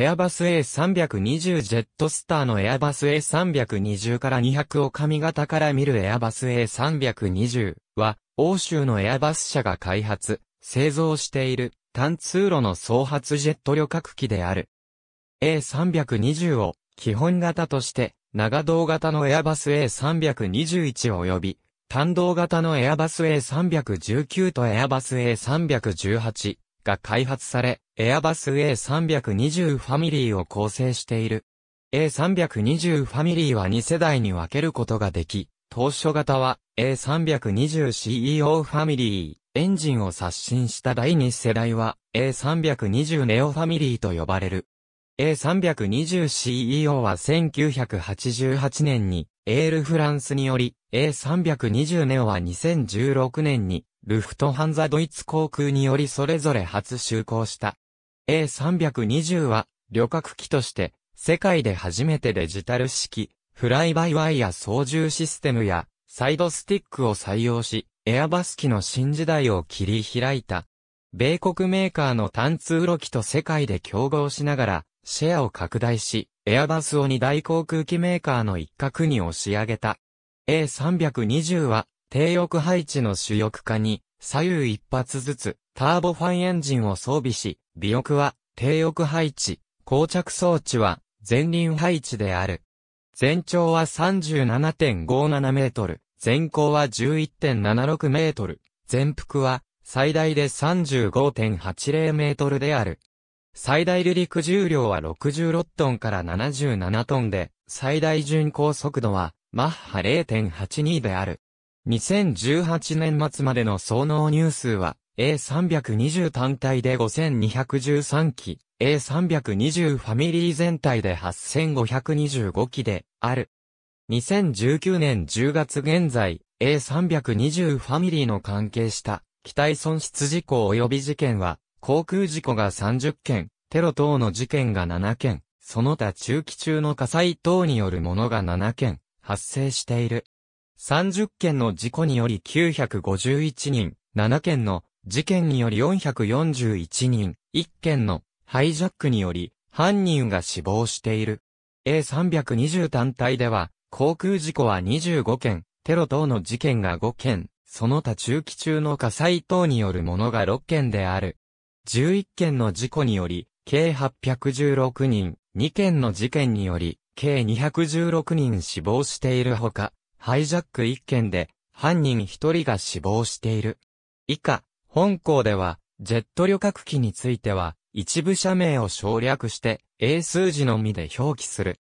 エアバス A320 ジェットスターのエアバス A320 から200を上型から見るエアバス A320 は、欧州のエアバス社が開発、製造している単通路の総発ジェット旅客機である。A320 を基本型として、長胴型のエアバス A321 及び、単胴型のエアバス A319 とエアバス A318、が開発され、エアバス A320 ファミリーを構成している。A320 ファミリーは2世代に分けることができ、当初型は A320CEO ファミリー、エンジンを刷新した第2世代は A320 ネオファミリーと呼ばれる。A320CEO は1988年にエールフランスにより A320 ネオは2016年にルフトハンザドイツ航空によりそれぞれ初就航した。A320 は旅客機として世界で初めてデジタル式フライバイワイヤ操縦システムやサイドスティックを採用しエアバス機の新時代を切り開いた。米国メーカーの単通路機と世界で競合しながらシェアを拡大しエアバスを二大航空機メーカーの一角に押し上げた。A320 は低翼配置の主翼化に左右一発ずつターボファンエンジンを装備し、尾翼は低翼配置、膠着装置は前輪配置である。全長は37.57メートル、全高は11.76メートル、全幅は最大で35.80メートルである。最大離陸重量は66トンから77トンで、最大巡航速度はマッハ0.82である。2018年末までの総納入数は、A320 単体で5213機、A320 ファミリー全体で8525機である。2019年10月現在、A320 ファミリーの関係した機体損失事故及び事件は、航空事故が30件、テロ等の事件が7件、その他中期中の火災等によるものが7件、発生している。30件の事故により951人、7件の事件により441人、1件のハイジャックにより犯人が死亡している。A320 単体では、航空事故は25件、テロ等の事件が5件、その他中期中の火災等によるものが6件である。11件の事故により、計816人、2件の事件により、計216人死亡しているほか、ハイジャック1件で、犯人1人が死亡している。以下、本校では、ジェット旅客機については、一部社名を省略して、英数字のみで表記する。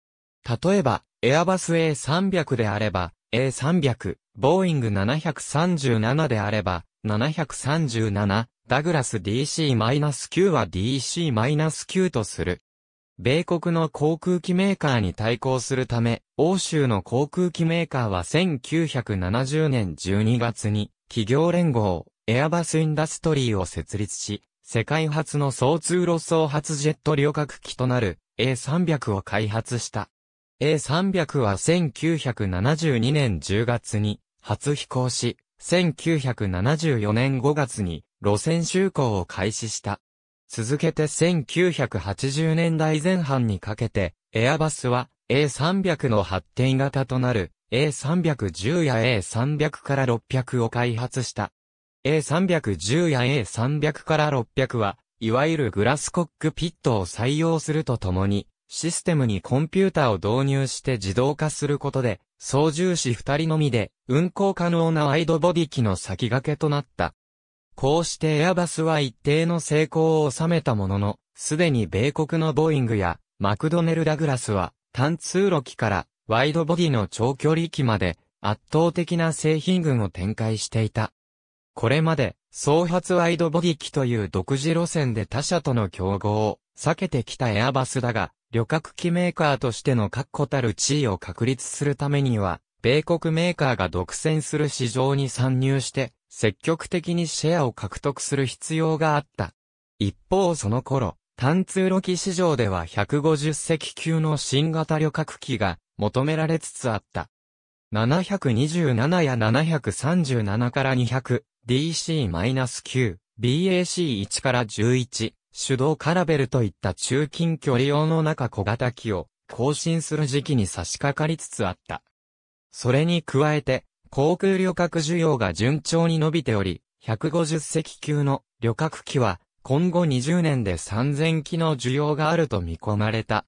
例えば、エアバス A300 であれば、A300、ボーイング737であれば、737、ダグラス DC-9 は DC-9 とする。米国の航空機メーカーに対抗するため、欧州の航空機メーカーは1970年12月に、企業連合、エアバスインダストリーを設立し、世界初の総通路総発ジェット旅客機となる A300 を開発した。A300 は1972年10月に初飛行し、1974年5月に路線就航を開始した。続けて1980年代前半にかけて、エアバスは A300 の発展型となる A310 や A300 から600を開発した。A310 や A300 から600は、いわゆるグラスコックピットを採用するとともに、システムにコンピュータを導入して自動化することで、操縦士2人のみで、運行可能なワイドボディ機の先駆けとなった。こうしてエアバスは一定の成功を収めたものの、すでに米国のボーイングやマクドネル・ダグラスは単通路機からワイドボディの長距離機まで圧倒的な製品群を展開していた。これまで、総発ワイドボディ機という独自路線で他社との競合を避けてきたエアバスだが、旅客機メーカーとしての確固たる地位を確立するためには、米国メーカーが独占する市場に参入して、積極的にシェアを獲得する必要があった。一方その頃、単通路機市場では150隻級の新型旅客機が求められつつあった。727や737から 200DC-9、BAC1 から11、手動カラベルといった中近距離用の中小型機を更新する時期に差し掛かりつつあった。それに加えて、航空旅客需要が順調に伸びており、150隻級の旅客機は今後20年で3000機の需要があると見込まれた。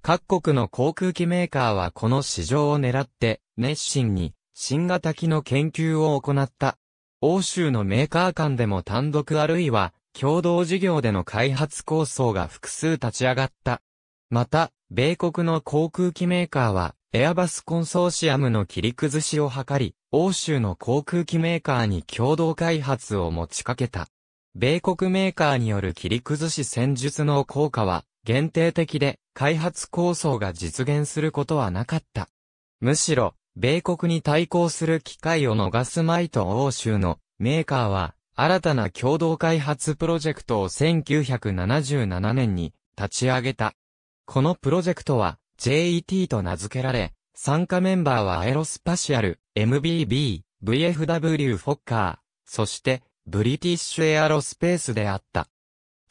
各国の航空機メーカーはこの市場を狙って熱心に新型機の研究を行った。欧州のメーカー間でも単独あるいは共同事業での開発構想が複数立ち上がった。また、米国の航空機メーカーはエアバスコンソーシアムの切り崩しを図り、欧州の航空機メーカーに共同開発を持ちかけた。米国メーカーによる切り崩し戦術の効果は限定的で開発構想が実現することはなかった。むしろ、米国に対抗する機会を逃すまいと欧州のメーカーは新たな共同開発プロジェクトを1977年に立ち上げた。このプロジェクトは JET と名付けられ、参加メンバーはアエロスパシアル、MBB、VFW フォッカー、そしてブリティッシュエアロスペースであった。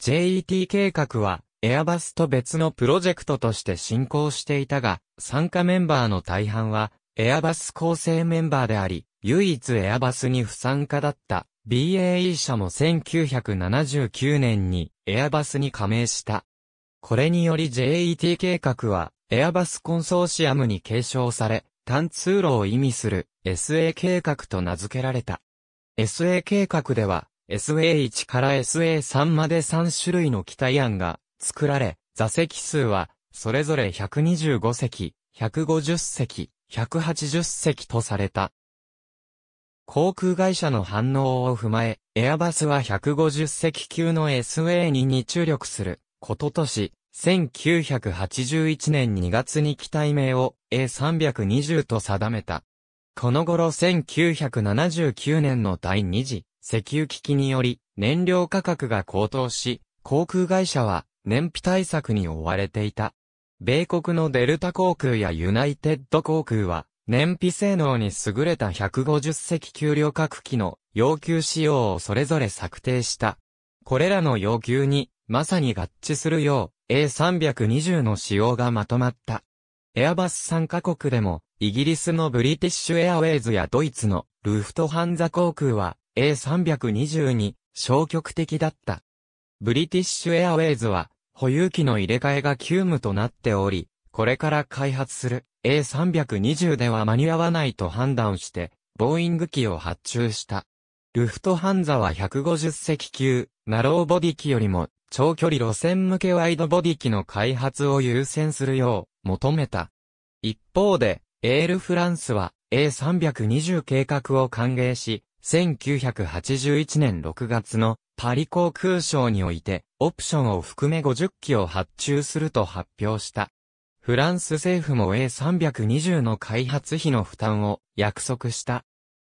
JET 計画はエアバスと別のプロジェクトとして進行していたが、参加メンバーの大半はエアバス構成メンバーであり、唯一エアバスに不参加だった BAE 社も1979年にエアバスに加盟した。これにより JET 計画はエアバスコンソーシアムに継承され、単通路を意味する SA 計画と名付けられた。SA 計画では、SA1 から SA3 まで3種類の機体案が作られ、座席数は、それぞれ125席、150席、180席とされた。航空会社の反応を踏まえ、エアバスは150席級の SA2 に注力することとし、1981年2月に機体名を A320 と定めた。この頃1979年の第2次石油危機により燃料価格が高騰し、航空会社は燃費対策に追われていた。米国のデルタ航空やユナイテッド航空は燃費性能に優れた150隻給料各機の要求仕様をそれぞれ策定した。これらの要求にまさに合致するよう A320 の使用がまとまった。エアバス参カ国でも、イギリスのブリティッシュエアウェイズやドイツのルフトハンザ航空は A320 に消極的だった。ブリティッシュエアウェイズは保有機の入れ替えが急務となっており、これから開発する A320 では間に合わないと判断して、ボーイング機を発注した。ルフトハンザは150隻級、ナローボディ機よりも長距離路線向けワイドボディ機の開発を優先するよう求めた。一方で、エールフランスは A320 計画を歓迎し、1981年6月のパリ航空省において、オプションを含め50機を発注すると発表した。フランス政府も A320 の開発費の負担を約束した。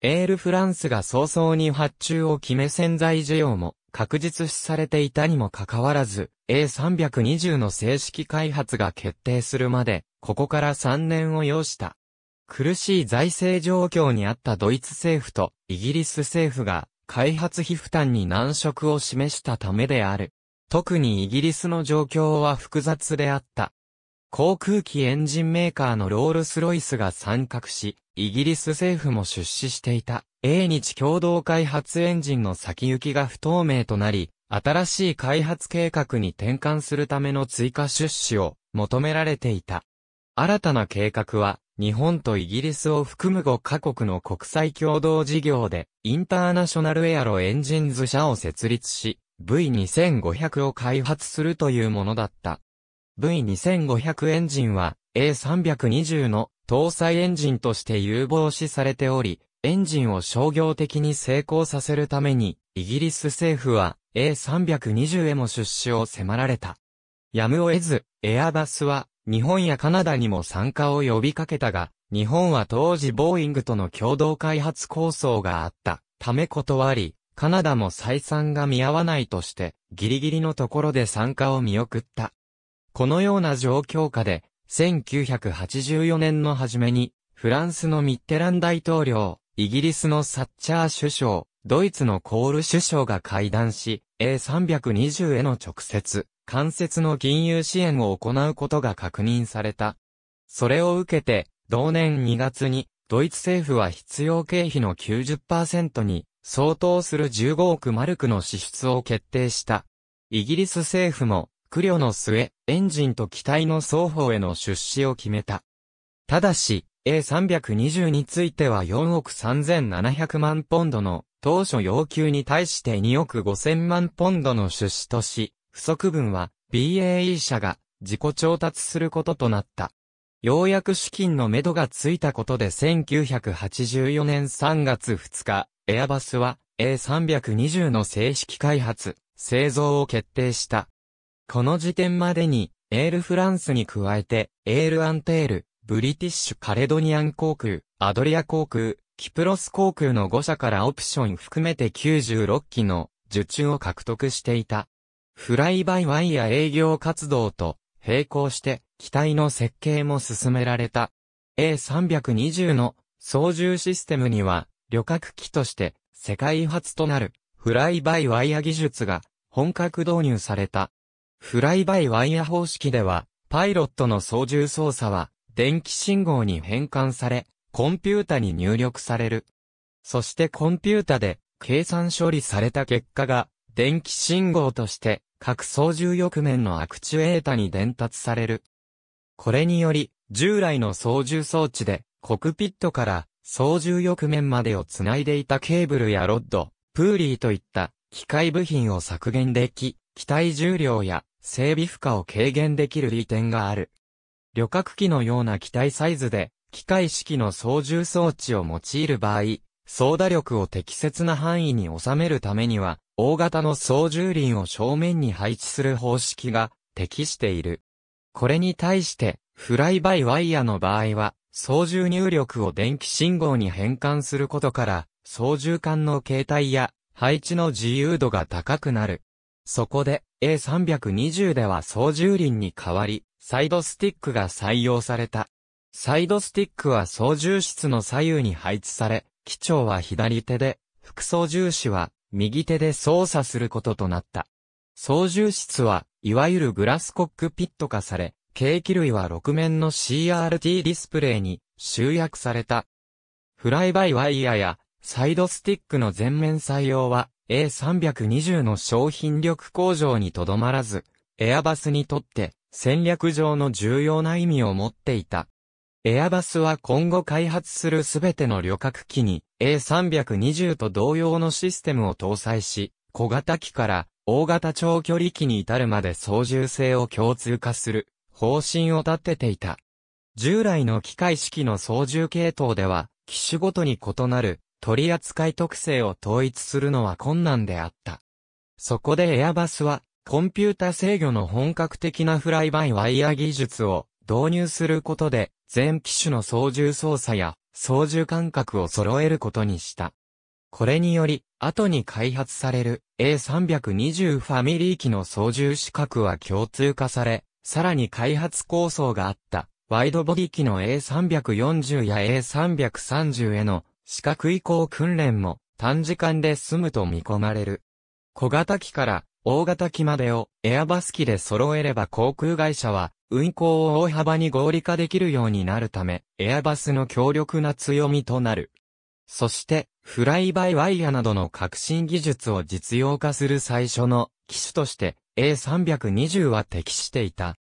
エールフランスが早々に発注を決め潜在需要も確実視されていたにもかかわらず、A320 の正式開発が決定するまで、ここから3年を要した。苦しい財政状況にあったドイツ政府とイギリス政府が開発費負担に難色を示したためである。特にイギリスの状況は複雑であった。航空機エンジンメーカーのロールスロイスが参画し、イギリス政府も出資していた。英日共同開発エンジンの先行きが不透明となり、新しい開発計画に転換するための追加出資を求められていた。新たな計画は、日本とイギリスを含む5カ国の国際共同事業で、インターナショナルエアロエンジンズ社を設立し、V2500 を開発するというものだった。V2500 エンジンは A320 の搭載エンジンとして有望視されており、エンジンを商業的に成功させるために、イギリス政府は A320 へも出資を迫られた。やむを得ず、エアバスは日本やカナダにも参加を呼びかけたが、日本は当時ボーイングとの共同開発構想があったため断り、カナダも採算が見合わないとして、ギリギリのところで参加を見送った。このような状況下で、1984年の初めに、フランスのミッテラン大統領、イギリスのサッチャー首相、ドイツのコール首相が会談し、A320 への直接、間接の金融支援を行うことが確認された。それを受けて、同年2月に、ドイツ政府は必要経費の90%に相当する15億マルクの支出を決定した。イギリス政府も、苦慮の末、エンジンと機体の双方への出資を決めた。ただし、A320 については4億3700万ポンドの当初要求に対して2億5000万ポンドの出資とし、不足分は BAE 社が自己調達することとなった。ようやく資金の目処がついたことで1984年3月2日、エアバスは A320 の正式開発、製造を決定した。この時点までに、エールフランスに加えて、エールアンテール、ブリティッシュカレドニアン航空、アドリア航空、キプロス航空の5社からオプション含めて96機の受注を獲得していた。フライバイワイヤ営業活動と並行して機体の設計も進められた。A320 の操縦システムには旅客機として世界初となるフライバイワイヤ技術が本格導入された。フライバイワイヤ方式ではパイロットの操縦操作は電気信号に変換され、コンピュータに入力される。そしてコンピュータで計算処理された結果が、電気信号として各操縦翼面のアクチュエータに伝達される。これにより、従来の操縦装置で、コクピットから操縦翼面までをつないでいたケーブルやロッド、プーリーといった機械部品を削減でき、機体重量や整備負荷を軽減できる利点がある。旅客機のような機体サイズで、機械式の操縦装置を用いる場合、操舵力を適切な範囲に収めるためには、大型の操縦輪を正面に配置する方式が適している。これに対して、フライバイワイヤの場合は、操縦入力を電気信号に変換することから、操縦艦の形態や配置の自由度が高くなる。そこで A320 では操縦輪に代わり、サイドスティックが採用された。サイドスティックは操縦室の左右に配置され、機長は左手で、副操縦士は右手で操作することとなった。操縦室は、いわゆるグラスコックピット化され、計器類は6面の CRT ディスプレイに集約された。フライバイワイヤーやサイドスティックの全面採用は A320 の商品力向上にとどまらず、エアバスにとって戦略上の重要な意味を持っていた。エアバスは今後開発するすべての旅客機に A320 と同様のシステムを搭載し、小型機から大型長距離機に至るまで操縦性を共通化する方針を立てていた。従来の機械式の操縦系統では、機種ごとに異なる取扱い特性を統一するのは困難であった。そこでエアバスはコンピュータ制御の本格的なフライバイワイヤ技術を導入することで、全機種の操縦操作や操縦感覚を揃えることにした。これにより、後に開発される A320 ファミリー機の操縦資格は共通化され、さらに開発構想があった、ワイドボディ機の A340 や A330 への資格移行訓練も短時間で済むと見込まれる。小型機から大型機までをエアバス機で揃えれば航空会社は運航を大幅に合理化できるようになるため、エアバスの強力な強みとなる。そして、フライバイワイヤなどの革新技術を実用化する最初の機種として A320 は適していた。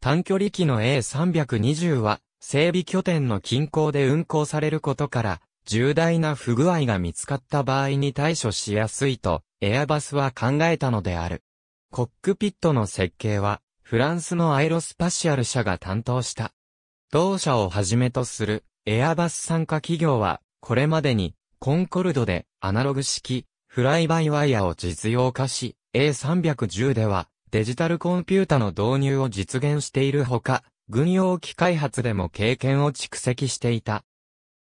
短距離機の A320 は整備拠点の近郊で運航されることから重大な不具合が見つかった場合に対処しやすいと、エアバスは考えたのである。コックピットの設計は、フランスのアイロスパシアル社が担当した。同社をはじめとする、エアバス参加企業は、これまでに、コンコルドで、アナログ式、フライバイワイヤを実用化し、A310 では、デジタルコンピュータの導入を実現しているほか、軍用機開発でも経験を蓄積していた。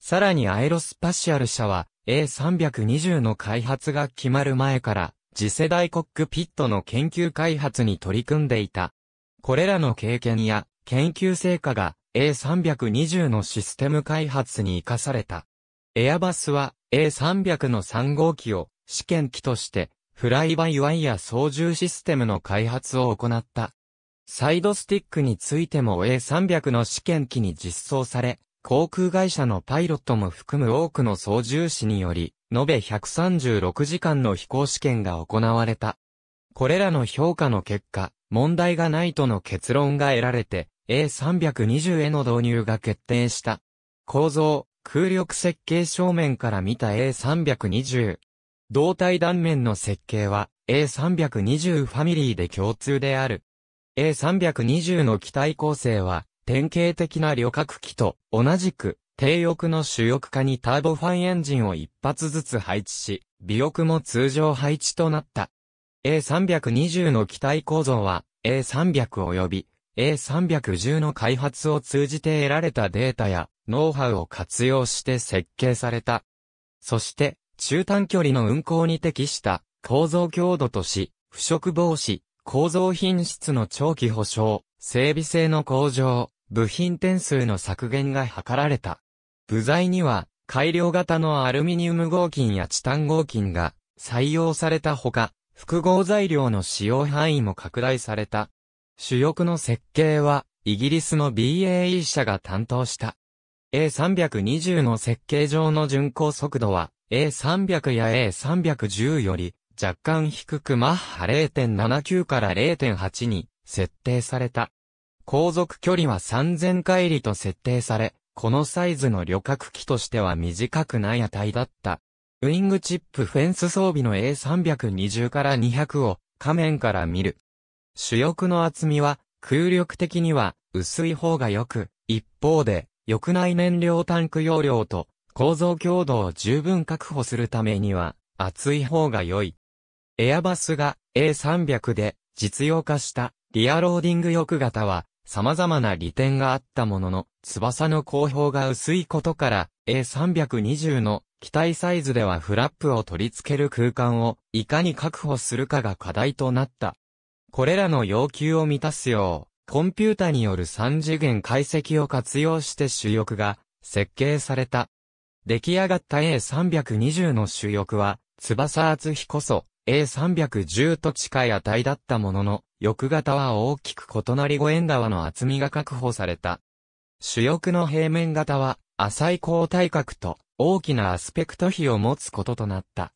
さらにアイロスパシアル社は A320 の開発が決まる前から次世代コックピットの研究開発に取り組んでいた。これらの経験や研究成果が A320 のシステム開発に活かされた。エアバスは A300 の3号機を試験機としてフライバイワイヤ操縦システムの開発を行った。サイドスティックについても A300 の試験機に実装され、航空会社のパイロットも含む多くの操縦士により、延べ136時間の飛行試験が行われた。これらの評価の結果、問題がないとの結論が得られて、A320 への導入が決定した。構造、空力設計正面から見た A320。胴体断面の設計は A320 ファミリーで共通である。A320 の機体構成は典型的な旅客機と同じく低翼の主翼化にターボファンエンジンを一発ずつ配置し、尾翼も通常配置となった。A320 の機体構造は A300 及び A310 の開発を通じて得られたデータやノウハウを活用して設計された。そして中短距離の運行に適した構造強度とし、腐食防止、構造品質の長期保証、整備性の向上、部品点数の削減が図られた。部材には、改良型のアルミニウム合金やチタン合金が採用されたほか、複合材料の使用範囲も拡大された。主翼の設計は、イギリスの BAE 社が担当した。A320 の設計上の巡航速度は、A300 や A310 より、若干低くマッハ0.79から0.8に設定された。航続距離は3000回里と設定され、このサイズの旅客機としては短くない値だった。ウィングチップフェンス装備の A320 から200を仮面から見る。主翼の厚みは空力的には薄い方が良く、一方で翼内燃料タンク容量と構造強度を十分確保するためには厚い方が良い。エアバスが A300 で実用化したリアローディング翼型は様々な利点があったものの、翼の後方が薄いことから、A320 の機体サイズではフラップを取り付ける空間をいかに確保するかが課題となった。これらの要求を満たすよう、コンピュータによる3次元解析を活用して主翼が設計された。出来上がった A320 の主翼は、翼厚比こそ A310 と近い値だったものの、翼型は大きく異なり五円側の厚みが確保された。主翼の平面型は、浅い高体角と大きなアスペクト比を持つこととなった。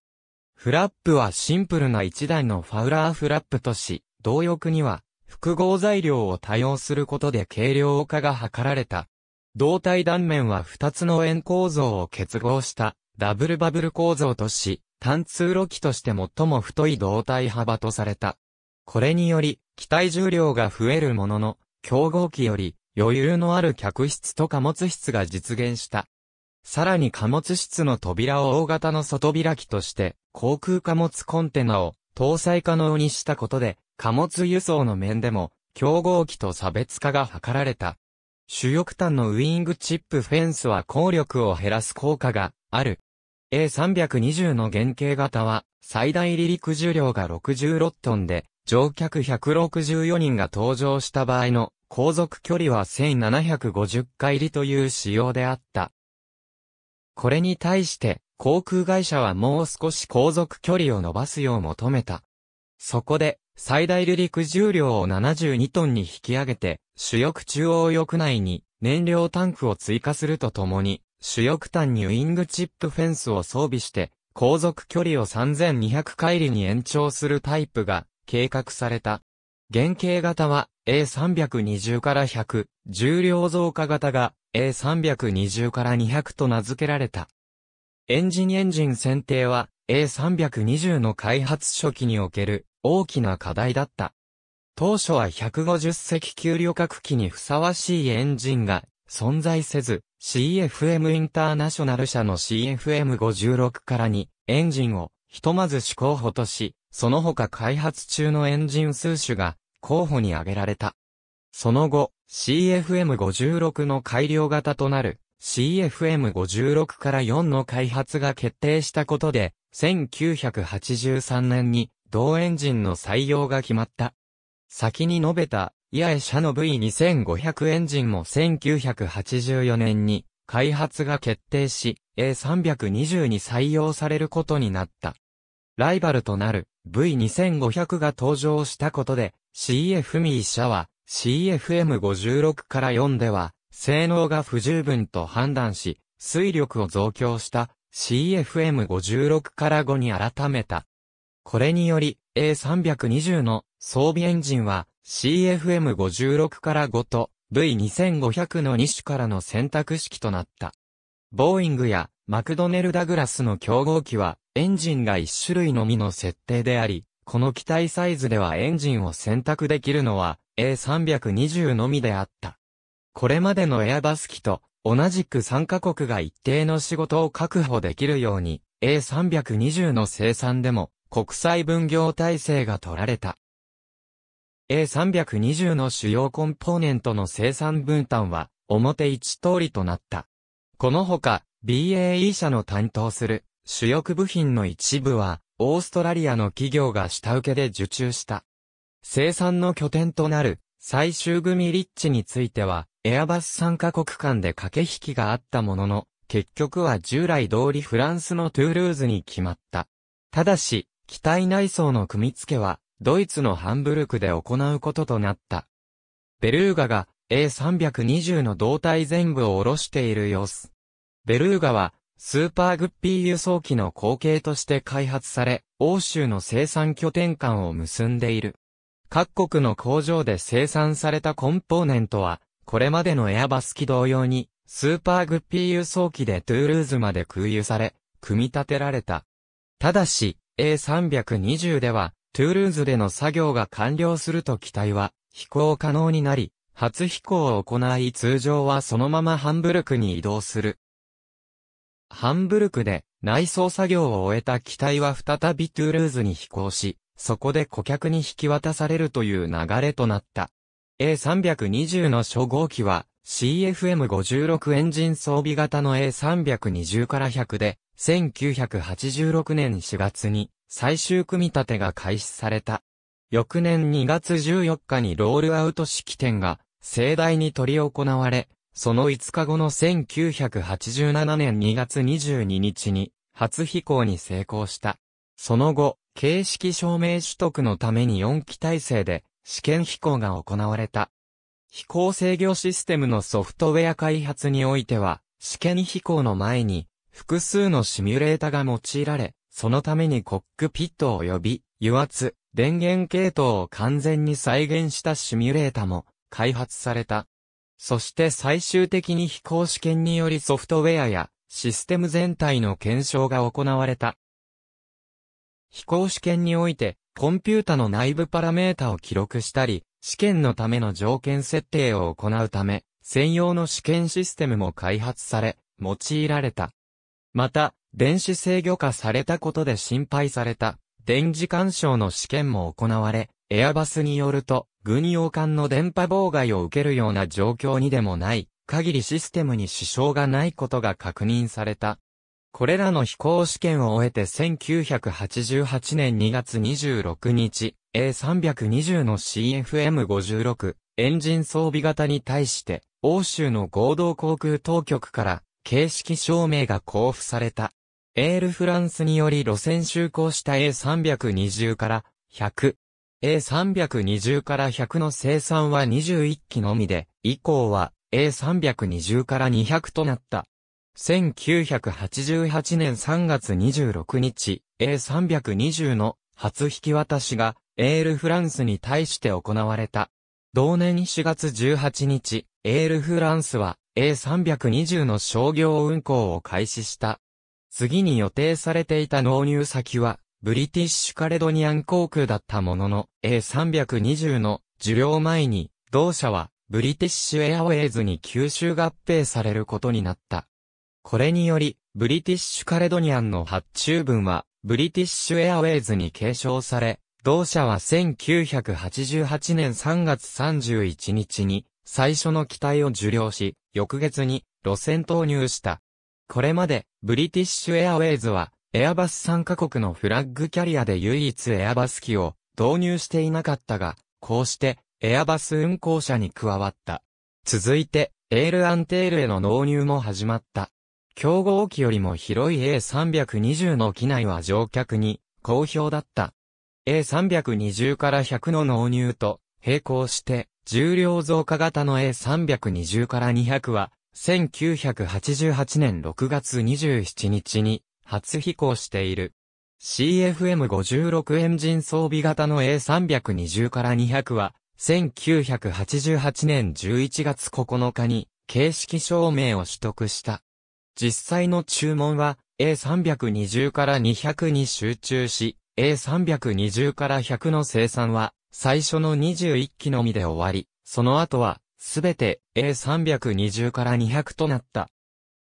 フラップはシンプルな一台のファウラーフラップとし、同翼には複合材料を多用することで軽量化が図られた。胴体断面は2つの円構造を結合したダブルバブル構造とし、単通路機として最も太い胴体幅とされた。これにより、機体重量が増えるものの、競合機より余裕のある客室と貨物室が実現した。さらに貨物室の扉を大型の外開きとして、航空貨物コンテナを搭載可能にしたことで、貨物輸送の面でも、競合機と差別化が図られた。主翼端のウィングチップフェンスは効力を減らす効果がある。A320 の原型型は、最大離陸重量が66トンで、乗客164人が搭乗した場合の航続距離は1750回りという仕様であった。これに対して航空会社はもう少し航続距離を伸ばすよう求めた。そこで最大離陸重量を72トンに引き上げて主翼中央翼内に燃料タンクを追加するとともに主翼端にウィングチップフェンスを装備して、航続距離を3200回りに延長するタイプが計画された。原型型は A320 から100、重量増加型が A320 から200と名付けられた。エンジンエンジン選定は A320 の開発初期における大きな課題だった。当初は150隻級旅客機にふさわしいエンジンが存在せず、CFM インターナショナル社の CFM56 からにエンジンをひとまず試行補とし、その他開発中のエンジン数種が候補に挙げられた。その後、CFM56 の改良型となる CFM56 から4の開発が決定したことで、1983年に同エンジンの採用が決まった。先に述べた、や、エ社の V2500 エンジンも1984年に開発が決定し、A320 に採用されることになった。ライバルとなる V2500 が登場したことで、CF ミー社は CFM56 から4では、性能が不十分と判断し、水力を増強した CFM56 から5に改めた。これにより A320 の装備エンジンは CFM56 から5と V2500 の2種からの選択式となった。ボーイングやマクドネル・ダグラスの競合機は、エンジンが1種類のみの設定であり、この機体サイズではエンジンを選択できるのは A320 のみであった。これまでのエアバス機と同じく参カ国が一定の仕事を確保できるように A320 の生産でも国際分業体制が取られた。A320 の主要コンポーネントの生産分担は表1通りとなった。このほか BAE 社の担当する主翼部品の一部は、オーストラリアの企業が下請けで受注した。生産の拠点となる最終組立地については、エアバス参加国間で駆け引きがあったものの、結局は従来通りフランスのトゥールーズに決まった。ただし、機体内装の組み付けは、ドイツのハンブルクで行うこととなった。ベルーガが A320 の胴体全部を下ろしている様子。ベルーガは、スーパーグッピー輸送機の後継として開発され、欧州の生産拠点間を結んでいる。各国の工場で生産されたコンポーネントは、これまでのエアバス機同様に、スーパーグッピー輸送機でトゥールーズまで空輸され、組み立てられた。ただし、A320 では、トゥールーズでの作業が完了すると機体は、飛行可能になり、初飛行を行い通常はそのままハンブルクに移動する。ハンブルクで内装作業を終えた機体は再びトゥールーズに飛行し、そこで顧客に引き渡されるという流れとなった。A320 の初号機は CFM56 エンジン装備型の A320 から100で、1986年4月に最終組み立てが開始された。翌年2月14日にロールアウト式典が盛大に取り行われ、その5日後の1987年2月22日に、初飛行に成功した。その後、形式証明取得のために4機体制で、試験飛行が行われた。飛行制御システムのソフトウェア開発においては、試験飛行の前に、複数のシミュレータが用いられ、そのためにコックピット及び、油圧、電源系統を完全に再現したシミュレータも開発された。そして最終的に飛行試験によりソフトウェアやシステム全体の検証が行われた。飛行試験において、コンピュータの内部パラメータを記録したり、試験のための条件設定を行うため、専用の試験システムも開発され、用いられた。また、電子制御化されたことで心配された、電磁干渉の試験も行われ、エアバスによると、軍用艦の電波妨害を受けるような状況にでもない、限りシステムに支障がないことが確認された。これらの飛行試験を終えて1988年2月26日、A320 の CFM56 エンジン装備型に対して、欧州の合同航空当局から形式証明が交付された。エールフランスにより路線就航した A320 から100、A320 から100の生産は21機のみで、以降は A320 から200となった。1988年3月26日、A320 の初引き渡しがエールフランスに対して行われた。同年4月18日、エールフランスは A320 の商業運行を開始した。次に予定されていた納入先は、ブリティッシュカレドニアン航空だったものの、A320 の受領前に、同社は、ブリティッシュエアウェイズに吸収合併されることになった。これにより、ブリティッシュカレドニアンの発注分は、ブリティッシュエアウェイズに継承され、同社は1988年3月31日に、最初の機体を受領し、翌月に路線投入した。これまで、ブリティッシュエアウェイズは、エアバス参加国のフラッグキャリアで唯一エアバス機を導入していなかったが、こうしてエアバス運航者に加わった。続いて、エールアンテールへの納入も始まった。競合機よりも広い A320 の機内は乗客に好評だった。A320 から100の納入と並行して、重量増加型の A320 から200は、1988年6月27日に初飛行している。CFM56 エンジン装備型の A320 から200は、1988年11月9日に形式証明を取得した。実際の注文は A320 から200に集中し、A320 から100の生産は最初の21機のみで終わり、その後はすべて A320 から200となった。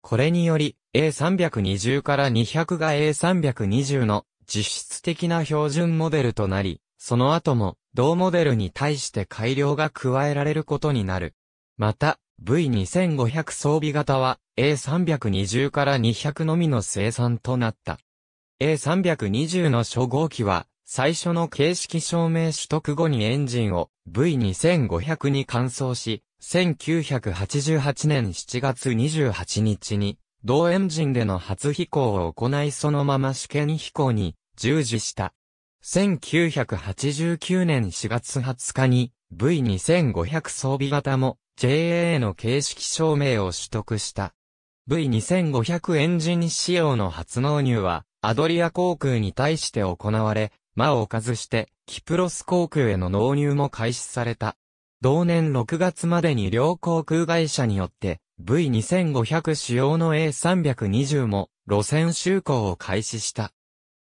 これにより A320 から200が A320 の実質的な標準モデルとなり、その後も同モデルに対して改良が加えられることになる。また、V2500 装備型は A320 から200のみの生産となった。A320 の初号機は最初の形式証明取得後にエンジンを V2500 に換装し、1988年7月28日に同エンジンでの初飛行を行いそのまま試験飛行に従事した。1989年4月20日に V2500 装備型も JAA の形式証明を取得した。V2500 エンジン仕様の初納入はアドリア航空に対して行われ、間を置かずしてキプロス航空への納入も開始された。同年6月までに両航空会社によって V2500 仕様の A320 も路線就航を開始した。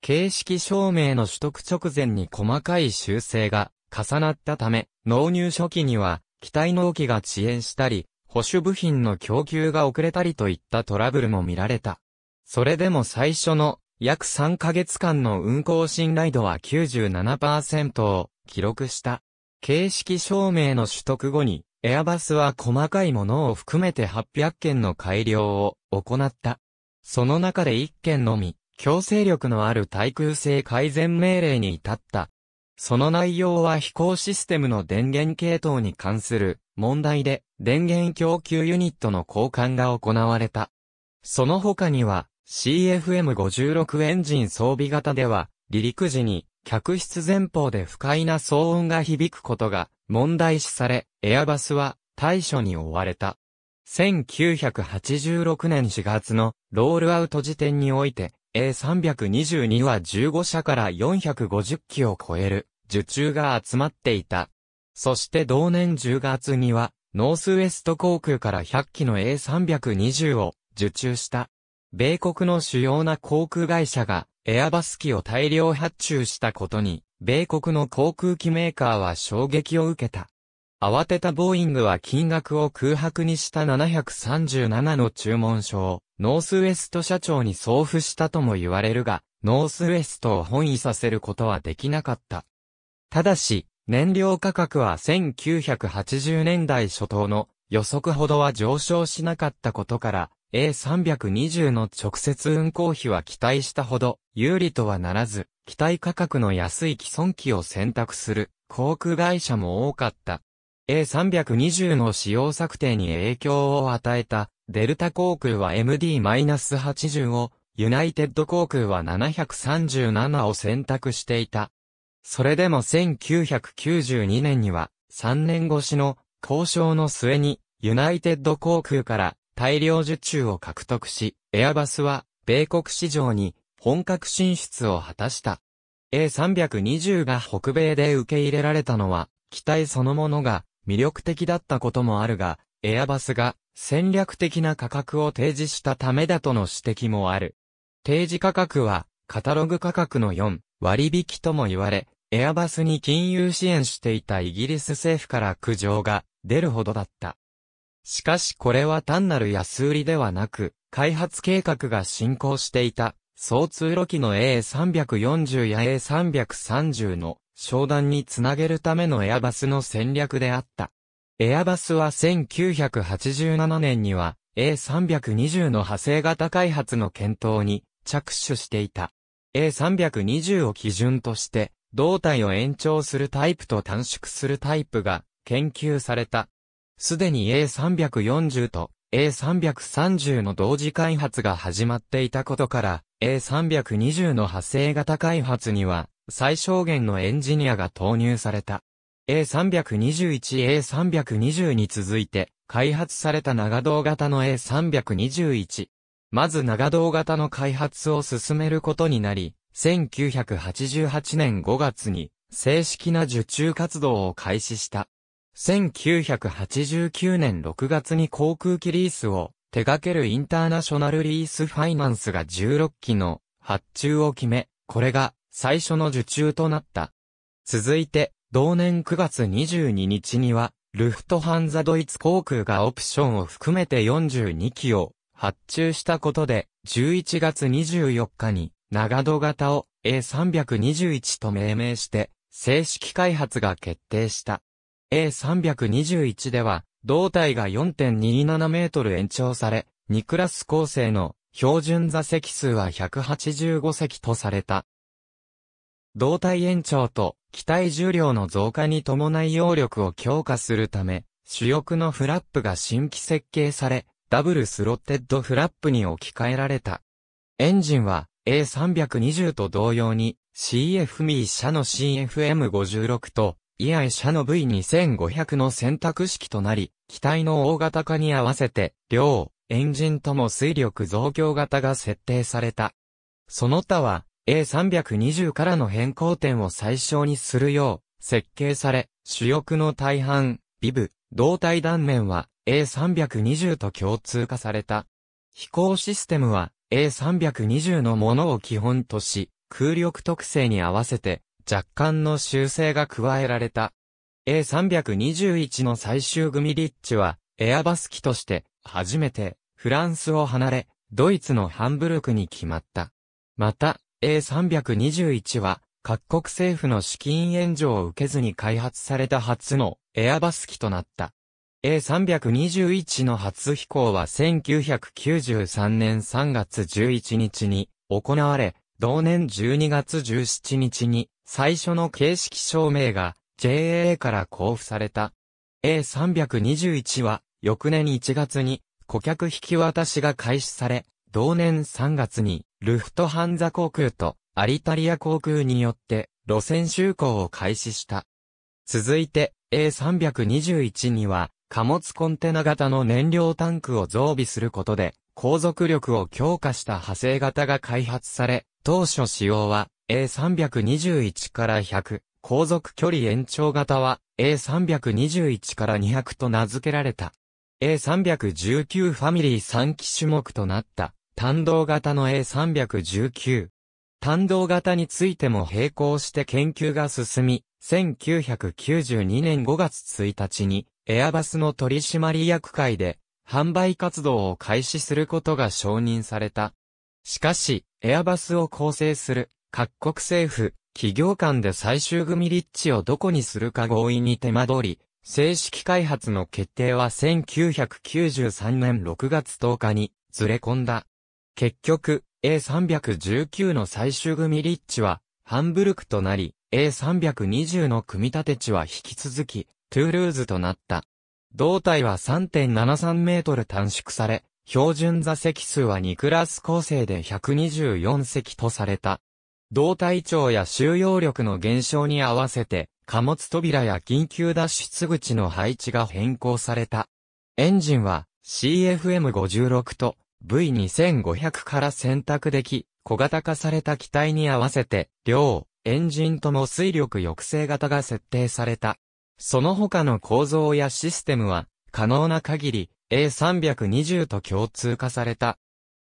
形式証明の取得直前に細かい修正が重なったため、納入初期には機体納期が遅延したり、保守部品の供給が遅れたりといったトラブルも見られた。それでも最初の約3ヶ月間の運行信頼度は97%を記録した。形式証明の取得後にエアバスは細かいものを含めて800件の改良を行った。その中で1件のみ、強制力のある対空性改善命令に至った。その内容は飛行システムの電源系統に関する問題で電源供給ユニットの交換が行われた。その他には CFM56 エンジン装備型では離陸時に客室前方で不快な騒音が響くことが問題視され、エアバスは対処に追われた。1986年4月のロールアウト時点において A322 は15社から450機を超える受注が集まっていた。そして同年10月にはノースウェスト航空から100機の A320 を受注した。米国の主要な航空会社がエアバス機を大量発注したことに、米国の航空機メーカーは衝撃を受けた。慌てたボーイングは金額を空白にした737の注文書をノースウェスト社長に送付したとも言われるが、ノースウェストを本位させることはできなかった。ただし、燃料価格は1980年代初頭の予測ほどは上昇しなかったことから、A320 の直接運行費は期待したほど有利とはならず、機体価格の安い既存機を選択する航空会社も多かった。A320 の使用策定に影響を与えたデルタ航空は MD-80 を、ユナイテッド航空は737を選択していた。それでも1992年には3年越しの交渉の末にユナイテッド航空から大量受注を獲得し、エアバスは、米国市場に本格進出を果たした。A320 が北米で受け入れられたのは、機体そのものが魅力的だったこともあるが、エアバスが戦略的な価格を提示したためだとの指摘もある。提示価格は、カタログ価格の4割引とも言われ、エアバスに金融支援していたイギリス政府から苦情が出るほどだった。しかしこれは単なる安売りではなく、開発計画が進行していた、総通路機の A340 や A330 の商談につなげるためのエアバスの戦略であった。エアバスは1987年には A320 の派生型開発の検討に着手していた。A320 を基準として、胴体を延長するタイプと短縮するタイプが研究された。すでに A340 と A330 の同時開発が始まっていたことから、A320 の派生型開発には、最小限のエンジニアが投入された。A321、A320 に続いて、開発された長胴型の A321。まず長胴型の開発を進めることになり、1988年5月に、正式な受注活動を開始した。1989年6月に航空機リースを手掛けるインターナショナルリースファイナンスが16機の発注を決め、これが最初の受注となった。続いて、同年9月22日には、ルフトハンザドイツ航空がオプションを含めて42機を発注したことで、11月24日に長戸型を A321 と命名して、正式開発が決定した。A321 では、胴体が4.27メートル延長され、2クラス構成の標準座席数は185席とされた。胴体延長と機体重量の増加に伴い揚力を強化するため、主翼のフラップが新規設計され、ダブルスロッテッドフラップに置き換えられた。エンジンは A320 と同様に CFME 社の CFM56 とイアイ社の V2500 の選択式となり、機体の大型化に合わせて、両、エンジンとも水力増強型が設定された。その他は、A320 からの変更点を最小にするよう、設計され、主翼の大半、ビブ、胴体断面は A320 と共通化された。飛行システムは A320 のものを基本とし、空力特性に合わせて若干の修正が加えられた。A321 の最終組リッチは、エアバス機として、初めて、フランスを離れ、ドイツのハンブルクに決まった。また、A321 は、各国政府の資金援助を受けずに開発された初のエアバス機となった。A321 の初飛行は1993年3月11日に行われ、同年12月17日に最初の形式証明が JAA から交付された。A321 は翌年1月に顧客引き渡しが開始され、同年3月にルフトハンザ航空とアリタリア航空によって路線就航を開始した。続いて A321 には貨物コンテナ型の燃料タンクを増備することで後続力を強化した派生型が開発され、当初使用は A321 から100、航続距離延長型は A321 から200と名付けられた。A319 ファミリー3機種目となった、単動型の A319。単動型についても並行して研究が進み、1992年5月1日に、エアバスの取締役会で、販売活動を開始することが承認された。しかし、エアバスを構成する各国政府、企業間で最終組立地をどこにするか合意に手間取り、正式開発の決定は1993年6月10日にずれ込んだ。結局、A319 の最終組立地はハンブルクとなり、A320 の組み立て地は引き続き、トゥールーズとなった。胴体は3.73メートル短縮され、標準座席数は2クラス構成で124席とされた。胴体長や収容力の減少に合わせて、貨物扉や緊急脱出口の配置が変更された。エンジンは CFM56 と V2500 から選択でき、小型化された機体に合わせて、両、エンジンとも水力抑制型が設定された。その他の構造やシステムは、可能な限り A320 と共通化された。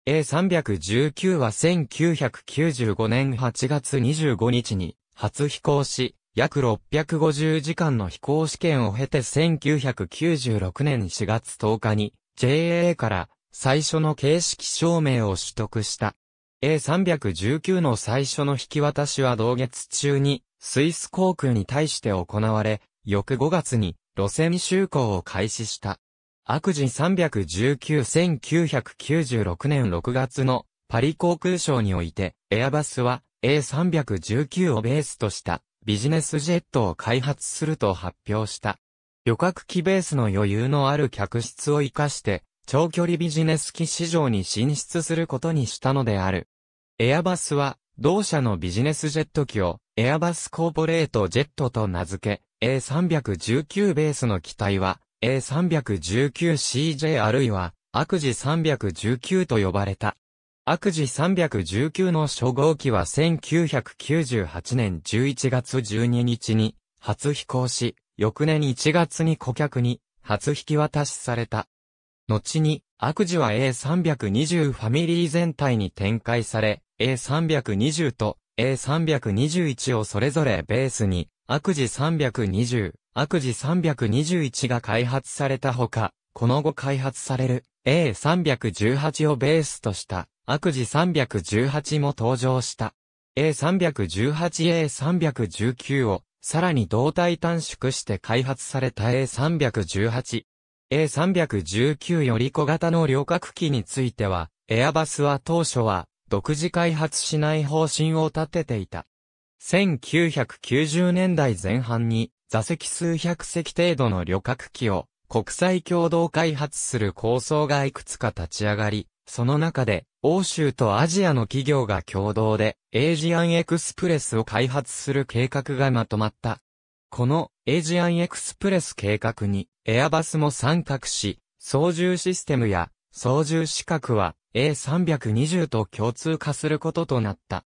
A319 は1995年8月25日に初飛行し、約650時間の飛行試験を経て1996年4月10日に JAA から最初の形式証明を取得した。A319 の最初の引き渡しは同月中にスイス航空に対して行われ、翌5月に路線就航を開始した。悪事319-1996年6月のパリ航空ショーにおいて、エアバスは A319 をベースとしたビジネスジェットを開発すると発表した。旅客機ベースの余裕のある客室を活かして、長距離ビジネス機市場に進出することにしたのである。エアバスは、同社のビジネスジェット機を、エアバスコーポレートジェットと名付け、A319 ベースの機体は、A319CJ あるいは悪事319と呼ばれた。悪事319の初号機は1998年11月12日に初飛行し、翌年1月に顧客に初引き渡しされた。後に、悪事は A320 ファミリー全体に展開され、A320 と A321 をそれぞれベースに、悪事320、悪事321が開発されたほか、この後開発される A318 をベースとした悪事318も登場した。A318A319 をさらに胴体短縮して開発された A318。A319 より小型の旅客機については、エアバスは当初は独自開発しない方針を立てていた。1990年代前半に座席数百席程度の旅客機を国際共同開発する構想がいくつか立ち上がり、その中で欧州とアジアの企業が共同でエイジアンエクスプレスを開発する計画がまとまった。このエイジアンエクスプレス計画にエアバスも参画し、操縦システムや操縦資格は A320 と共通化することとなった。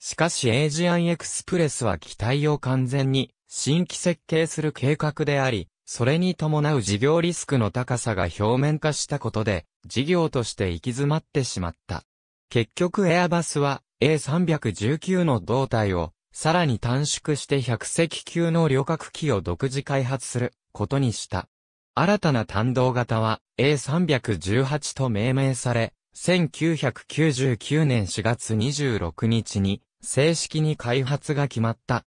しかしエイジアンエクスプレスは機体を完全に新規設計する計画であり、それに伴う事業リスクの高さが表面化したことで、事業として行き詰まってしまった。結局エアバスは A319 の胴体をさらに短縮して100隻級の旅客機を独自開発することにした。新たな単動型は A318 と命名され、1999年4月26日に正式に開発が決まった。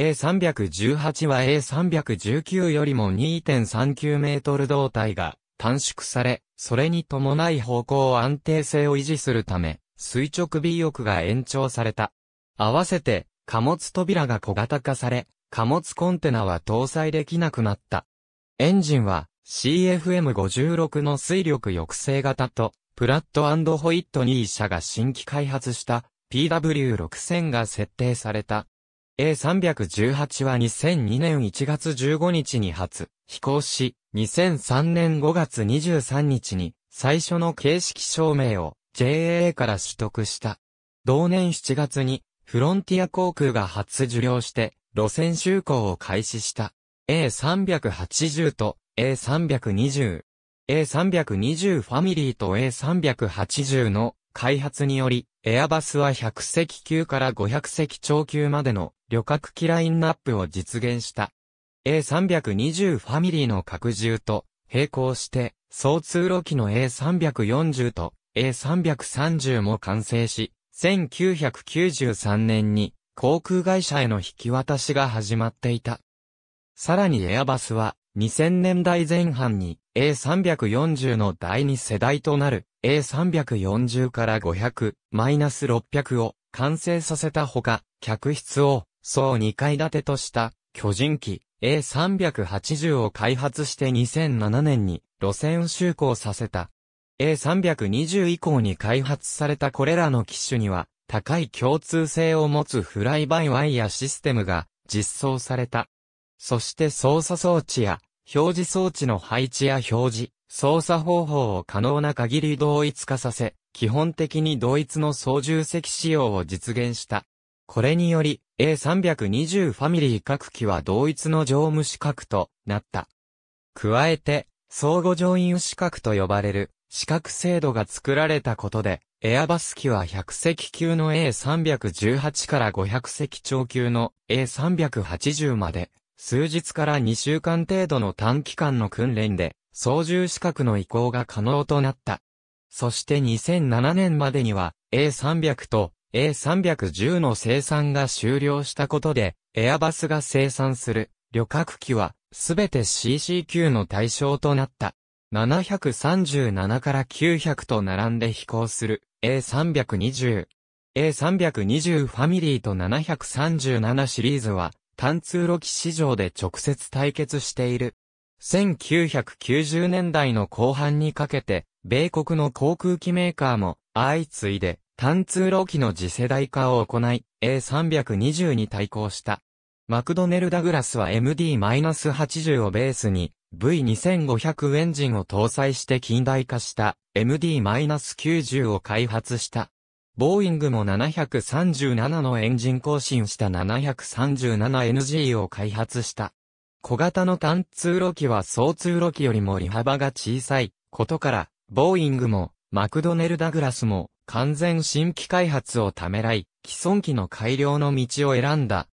A318 は A319 よりも2 3 9ル胴体が短縮され、それに伴い方向安定性を維持するため、垂直尾翼が延長された。合わせて、貨物扉が小型化され、貨物コンテナは搭載できなくなった。エンジンは CFM56 の水力抑制型と、プラットホイットニー社が新規開発した PW6000 が設定された A318 は2002年1月15日に初飛行し、2003年5月23日に最初の形式証明を JAA から取得した。同年7月にフロンティア航空が初受領して路線就航を開始した。A380 と A320。A320 ファミリーと A380 の開発により、エアバスは100隻級から500隻超級までの旅客機ラインナップを実現した。A320 ファミリーの拡充と並行して、総通路機の A340 と A330 も完成し、1993年に航空会社への引き渡しが始まっていた。さらにエアバスは、2000年代前半に A340 の第2世代となる A340 から500、マイナス600を完成させたほか、客室を総2階建てとした巨人機 A380 を開発して2007年に路線を就航させた。A320 以降に開発されたこれらの機種には高い共通性を持つフライバイワイヤシステムが実装された。そして操作装置や、表示装置の配置や表示、操作方法を可能な限り同一化させ、基本的に同一の操縦席仕様を実現した。これにより、A320 ファミリー各機は同一の乗務資格となった。加えて、相互乗員資格と呼ばれる資格制度が作られたことで、エアバス機は100席級の A318 から500席超級の A380 まで、数日から2週間程度の短期間の訓練で、操縦資格の移行が可能となった。そして2007年までには A300 と A310 の生産が終了したことで、エアバスが生産する旅客機はすべて CC 級の対象となった。737から900と並んで飛行する A320。A320 ファミリーと737シリーズは貫通路機市場で直接対決している。1990年代の後半にかけて、米国の航空機メーカーも相次いで貫通路機の次世代化を行い、A320 に対抗した。マクドネル・ダグラスは MD-80 をベースに V2500 エンジンを搭載して近代化した MD-90 を開発した。ボーイングも737のエンジン更新した 737NG を開発した。小型の単通路機は総通路機よりも利幅が小さいことから、ボーイングもマクドネル・ダグラスも完全新規開発をためらい、既存機の改良の道を選んだ。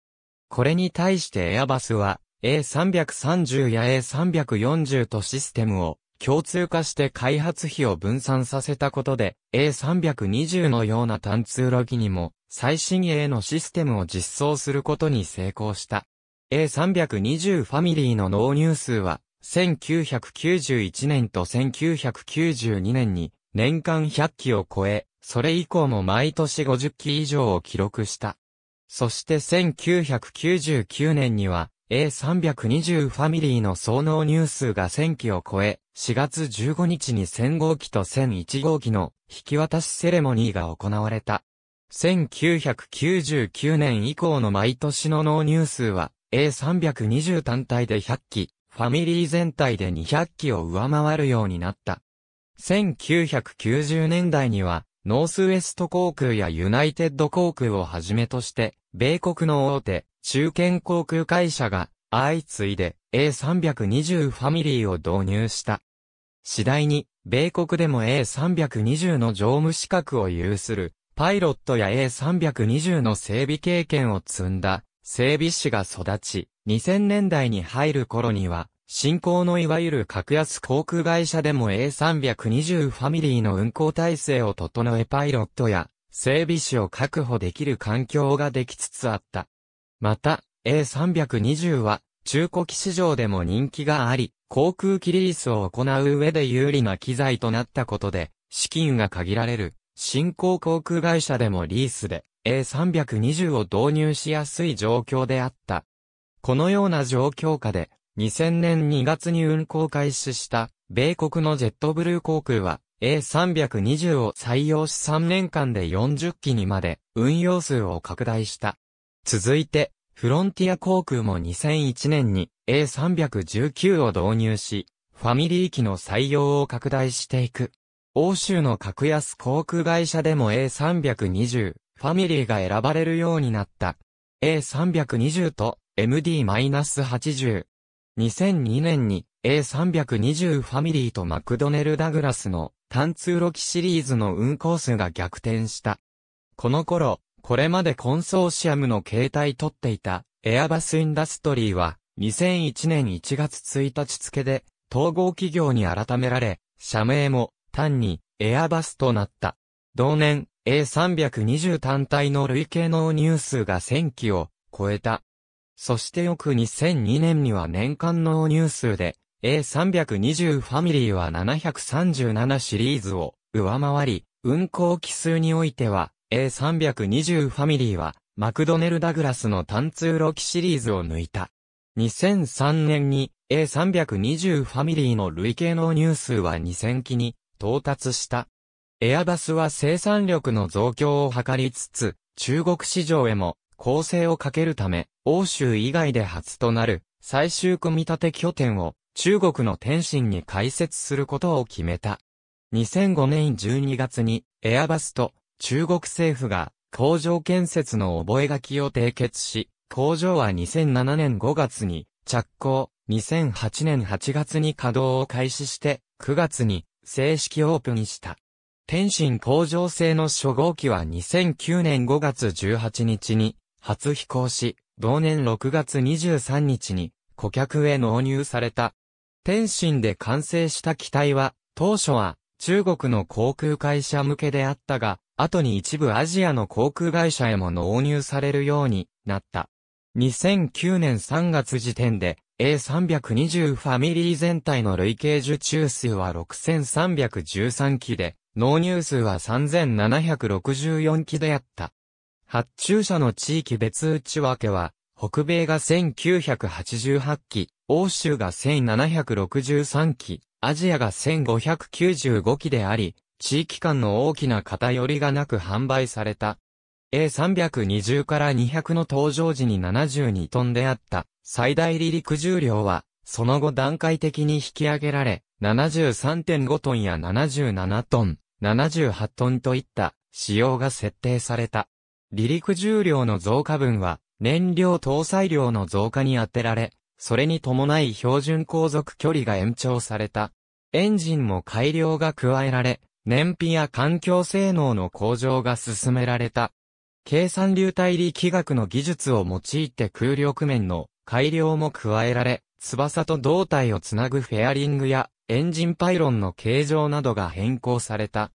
これに対してエアバスは A330 や A340 とシステムを共通化して開発費を分散させたことで、A320 のような単通路機にも、最新鋭のシステムを実装することに成功した。A320 ファミリーの納入数は、1991年と1992年に年間100機を超え、それ以降も毎年50機以上を記録した。そして1999年には A320 ファミリーの総納入数が1000機を超え、4月15日に1000号機と1001号機の引き渡しセレモニーが行われた。1999年以降の毎年の納入数は A320 単体で100機、ファミリー全体で200機を上回るようになった。1990年代には、ノースウェスト航空やユナイテッド航空をはじめとして、米国の大手、中堅航空会社が相次いで A320 ファミリーを導入した。次第に、米国でも A320 の乗務資格を有する、パイロットや A320 の整備経験を積んだ、整備士が育ち、2000年代に入る頃には、新興のいわゆる格安航空会社でも A320 ファミリーの運航体制を整えパイロットや整備士を確保できる環境ができつつあった。また、A320 は、中古機市場でも人気があり、航空機リリースを行う上で有利な機材となったことで、資金が限られる、新興航空会社でもリースで、A320 を導入しやすい状況であった。このような状況下で、2000年2月に運航開始した、米国のジェットブルー航空は、A320 を採用し3年間で40機にまで運用数を拡大した。続いて、フロンティア航空も2001年に A319 を導入し、ファミリー機の採用を拡大していく。欧州の格安航空会社でも A320、ファミリーが選ばれるようになった。A320 と MD-80。2002年に A320 ファミリーとマクドネル・ダグラスの単通路機シリーズの運行数が逆転した。この頃、これまでコンソーシアムの形態取っていた、エアバスインダストリーは、2001年1月1日付で、統合企業に改められ、社名も、単に、エアバスとなった。同年、A320 単体の累計納入数が1000機を超えた。そして翌2002年には年間納入数で A320 ファミリーは737シリーズを上回り、運行機数においては A320 ファミリーは、マクドネル・ダグラスの単通ロキシリーズを抜いた。2003年に A320 ファミリーの累計納入数は2000機に到達した。エアバスは生産力の増強を図りつつ、中国市場へも構成をかけるため、欧州以外で初となる最終組み立て拠点を中国の天津に開設することを決めた。2005年12月にエアバスと中国政府が工場建設の覚書を締結し、工場は2007年5月に着工、2008年8月に稼働を開始して、9月に正式オープンした。天津工場製の初号機は2009年5月18日に初飛行し、同年6月23日に顧客へ納入された。天津で完成した機体は、当初は中国の航空会社向けであったが、後に一部アジアの航空会社へも納入されるようになった。2009年3月時点で A320 ファミリー全体の累計受注数は6313機で、納入数は3764機であった。発注者の地域別内訳は、北米が1988機、欧州が1763機、アジアが1595機であり、地域間の大きな偏りがなく販売された。A320 から200の登場時に72トンであった最大離陸重量は、その後段階的に引き上げられ、73.5トンや77トン、78トンといった仕様が設定された。離陸重量の増加分は、燃料搭載量の増加に当てられ、それに伴い標準航続距離が延長された。エンジンも改良が加えられ、燃費や環境性能の向上が進められた。計算流体力学の技術を用いて空力面の改良も加えられ、翼と胴体をつなぐフェアリングやエンジンパイロンの形状などが変更された。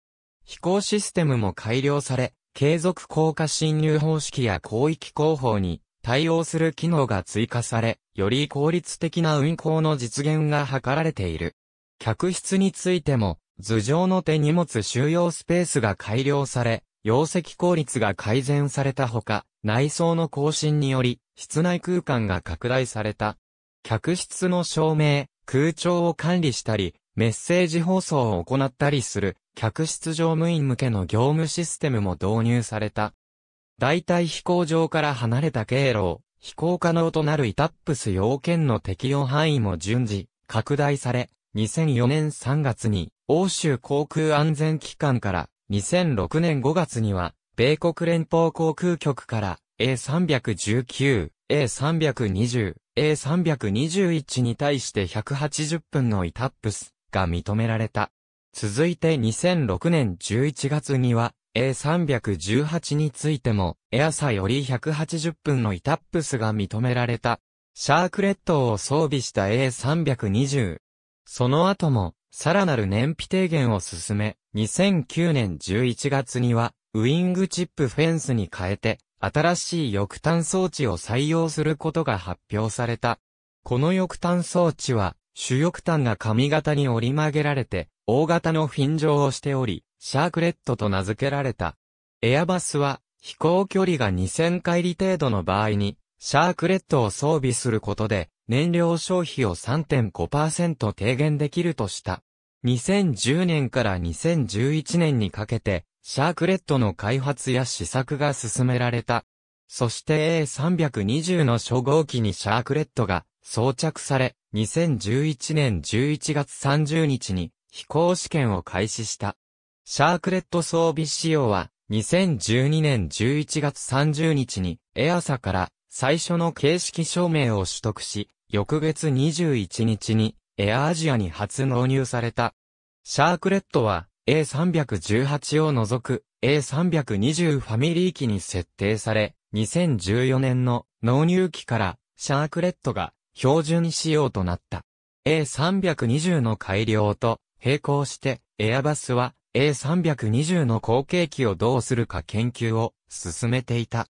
飛行システムも改良され、継続効果侵入方式や広域工法に対応する機能が追加され、より効率的な運航の実現が図られている。客室についても、頭上の手荷物収容スペースが改良され、容積効率が改善されたほか、内装の更新により、室内空間が拡大された。客室の照明、空調を管理したり、メッセージ放送を行ったりする、客室乗務員向けの業務システムも導入された。代替飛行場から離れた経路を、飛行可能となるイタップス要件の適用範囲も順次、拡大され、2004年3月に欧州航空安全機関から2006年5月には、米国連邦航空局から A319、A320、A321 に対して180分のイタップスが認められた。続いて2006年11月には A318 についてもエアサより180分のイタップスが認められた。シャークレットを装備した A320。その後もさらなる燃費低減を進め、2009年11月には、ウィングチップフェンスに変えて、新しい翼端装置を採用することが発表された。この翼端装置は、主翼端が髪型に折り曲げられて、大型のフィン状をしており、シャークレットと名付けられた。エアバスは、飛行距離が2000海里程度の場合に、シャークレットを装備することで、燃料消費を3.5%低減できるとした。2010年から2011年にかけて、シャークレットの開発や試作が進められた。そして A320 の初号機にシャークレットが装着され、2011年11月30日に飛行試験を開始した。シャークレット装備仕様は、2012年11月30日にエアサから最初の形式証明を取得し、翌月21日にエアアジアに初納入された。シャークレットは A318 を除く A320 ファミリー機に設定され、2014年の納入機からシャークレットが標準仕様となった。A320 の改良と並行してエアバスは A320 の後継機をどうするか研究を進めていた。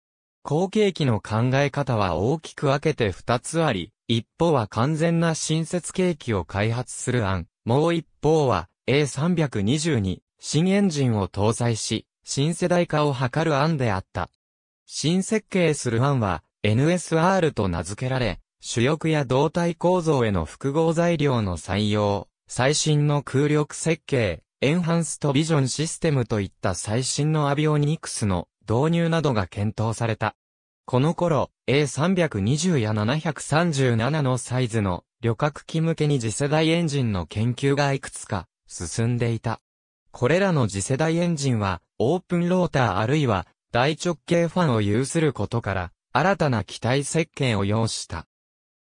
後継機の考え方は大きく分けて2つあり、一方は完全な新設計器を開発する案、もう一方は A320 に新エンジンを搭載し、新世代化を図る案であった。新設計する案は NSR と名付けられ、主翼や胴体構造への複合材料の採用、最新の空力設計、エンハンストビジョンシステムといった最新のアビオニクスの導入などが検討された。この頃、A320 や737のサイズの旅客機向けに次世代エンジンの研究がいくつか進んでいた。これらの次世代エンジンはオープンローターあるいは大直径ファンを有することから新たな機体設計を要した。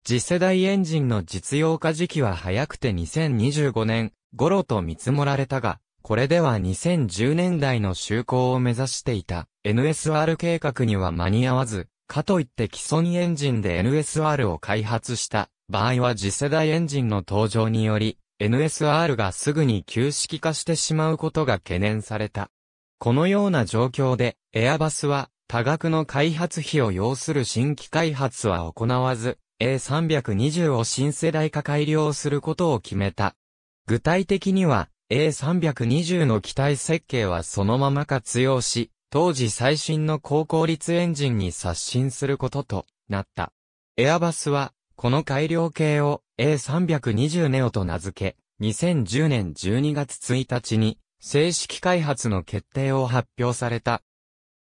次世代エンジンの実用化時期は早くて2025年頃と見積もられたが、これでは2010年代の就航を目指していた NSR 計画には間に合わず、かといって既存エンジンで NSR を開発した場合は次世代エンジンの登場により、NSR がすぐに旧式化してしまうことが懸念された。このような状況で、エアバスは多額の開発費を要する新規開発は行わず、A320 を新世代化改良することを決めた。具体的には、A320 の機体設計はそのまま活用し、当時最新の高効率エンジンに刷新することとなった。エアバスは、この改良系を A320 ネオと名付け、2010年12月1日に正式開発の決定を発表された。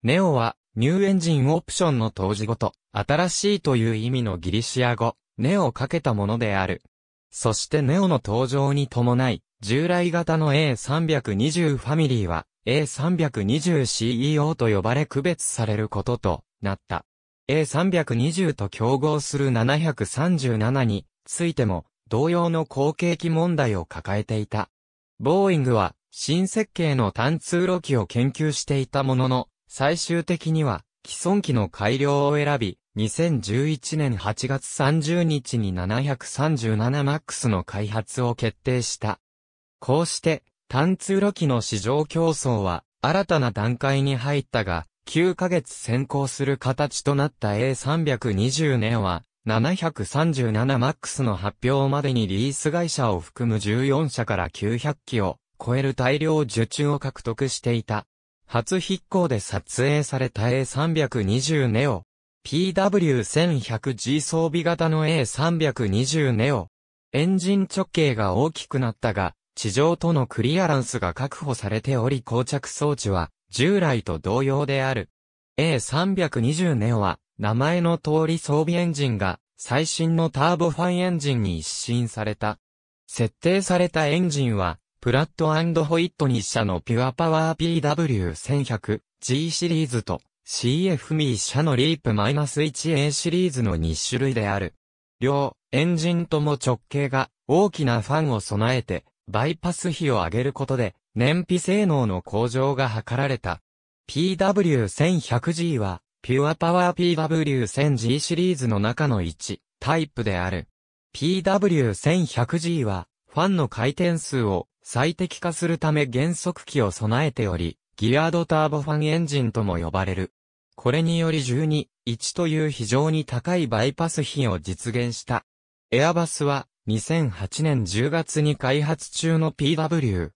ネオは、ニューエンジンオプションの当時ごと、新しいという意味のギリシア語、ネオをかけたものである。そしてネオの登場に伴い、従来型の A320 ファミリーは、A320CEO と呼ばれ区別されることとなった。A320 と競合する737についても同様の後継機問題を抱えていた。ボーイングは新設計の単通路機を研究していたものの、最終的には既存機の改良を選び、2011年8月30日に 737MAX の開発を決定した。こうして単通路機の市場競争は新たな段階に入ったが、9ヶ月先行する形となった A320 ネオは、737マックスの発表までにリース会社を含む14社から900機を超える大量受注を獲得していた。初筆行で撮影された A320 ネオ。PW1100G 装備型の A320 ネオ。エンジン直径が大きくなったが、地上とのクリアランスが確保されており膠着装置は従来と同様である。A320 ネオは名前の通り装備エンジンが最新のターボファンエンジンに一新された。設定されたエンジンはプラットホイット日社のピュアパワー PW1100G シリーズと CFME 社のリープ -1A シリーズの2種類である。両エンジンとも直径が大きなファンを備えてバイパス比を上げることで、燃費性能の向上が図られた。PW1100G は、ピュアパワー PW1000G シリーズの中の1、タイプである。PW1100G は、ファンの回転数を最適化するため減速機を備えており、ギアードターボファンエンジンとも呼ばれる。これにより12、1という非常に高いバイパス比を実現した。エアバスは2008年10月に開発中の PW1000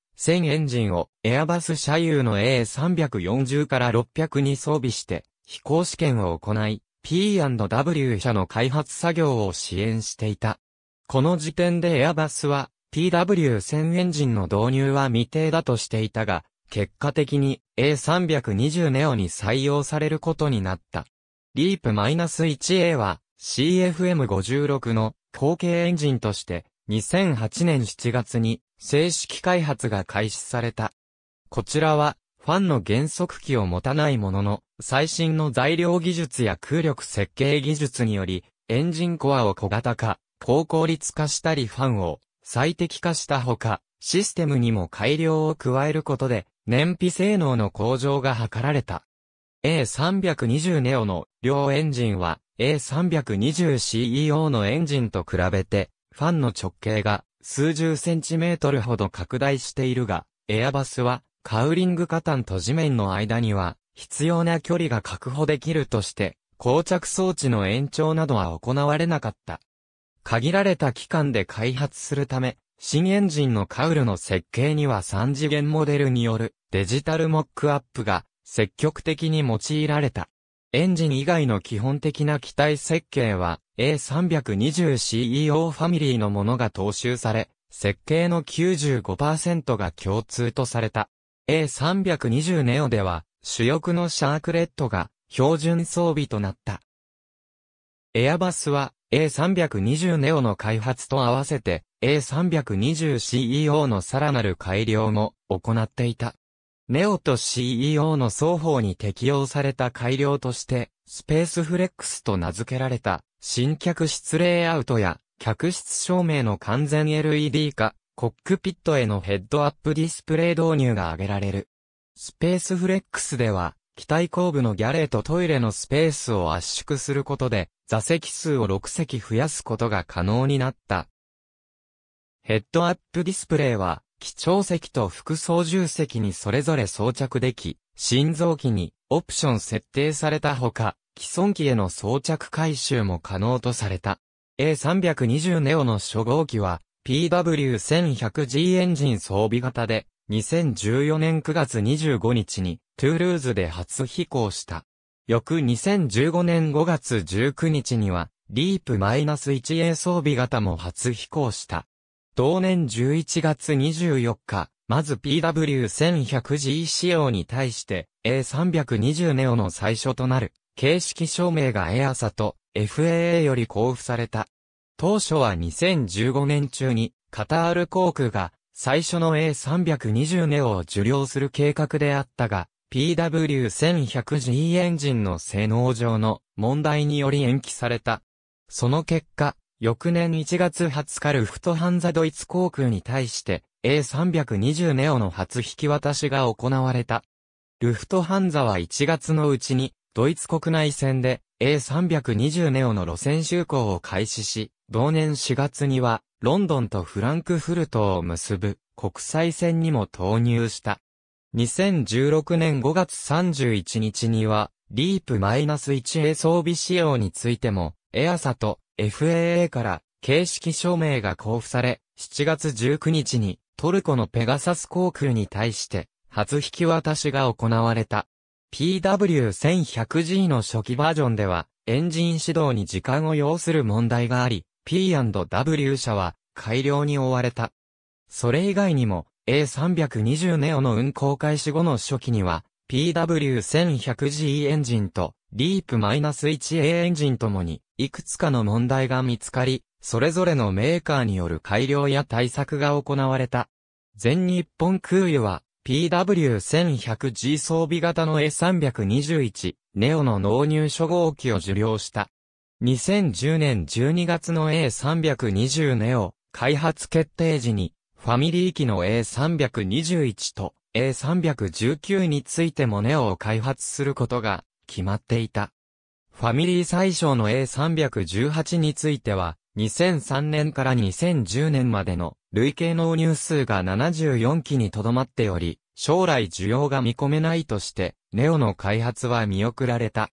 エンジンをエアバス車輸の A340 から600に装備して飛行試験を行い P&W 社の開発作業を支援していた。この時点でエアバスは PW1000 エンジンの導入は未定だとしていたが、結果的に A320 ネオに採用されることになった。リープ -1A は CFM56 の後継エンジンとして2008年7月に正式開発が開始された。こちらはファンの減速機を持たないものの最新の材料技術や空力設計技術によりエンジンコアを小型化、高効率化したりファンを最適化したほかシステムにも改良を加えることで燃費性能の向上が図られた。A320 ネオの両エンジンは A320CEO のエンジンと比べて、ファンの直径が数十センチメートルほど拡大しているが、エアバスはカウリングカ端と地面の間には必要な距離が確保できるとして、膠着装置の延長などは行われなかった。限られた期間で開発するため、新エンジンのカウルの設計には3次元モデルによるデジタルモックアップが積極的に用いられた。エンジン以外の基本的な機体設計は A320CEO ファミリーのものが踏襲され、設計の95%が共通とされた。A320 ネオでは主翼のシャークレットが標準装備となった。エアバスは A320 ネオの開発と合わせて A320CEO のさらなる改良も行っていた。ネオと CEO の双方に適用された改良として、スペースフレックスと名付けられた、新客室レイアウトや、客室照明の完全 LED 化、コックピットへのヘッドアップディスプレイ導入が挙げられる。スペースフレックスでは、機体後部のギャレーとトイレのスペースを圧縮することで、座席数を6席増やすことが可能になった。ヘッドアップディスプレイは、基調席と副操縦席にそれぞれ装着でき、心臓機にオプション設定されたほか、既存機への装着回収も可能とされた。A320 ネオの初号機は PW1100G エンジン装備型で2014年9月25日にトゥールーズで初飛行した。翌2015年5月19日にはリープ -1A 装備型も初飛行した。同年11月24日、まず PW1100G 仕様に対して A320 ネオの最初となる形式証明がエアサと FAA より交付された。当初は2015年中にカタール航空が最初の A320 ネオを受領する計画であったが、PW1100G エンジンの性能上の問題により延期された。その結果、翌年1月20日ルフトハンザドイツ航空に対して A320 ネオの初引き渡しが行われた。ルフトハンザは1月のうちにドイツ国内線で A320 ネオの路線就航を開始し、同年4月にはロンドンとフランクフルトを結ぶ国際線にも投入した。2016年5月31日には、リープ -1A 装備仕様についても、エアサと FAA から形式証明が交付され、7月19日にトルコのペガサス航空に対して初引き渡しが行われた。PW1100G の初期バージョンではエンジン指導に時間を要する問題があり、P&W 社は改良に追われた。それ以外にも A320 ネオの運行開始後の初期には PW1100G エンジンとリープ -1A エンジンともにいくつかの問題が見つかり、それぞれのメーカーによる改良や対策が行われた。全日本空輸は PW1100G 装備型の A321 ネオの納入初号機を受領した。2010年12月の A320 ネオ開発決定時にファミリー機の A321 と A319 についてもネオを開発することが決まっていた。ファミリー最小の A318 については、2003年から2010年までの累計納入数が74機にとどまっており、将来需要が見込めないとして、ネオの開発は見送られた。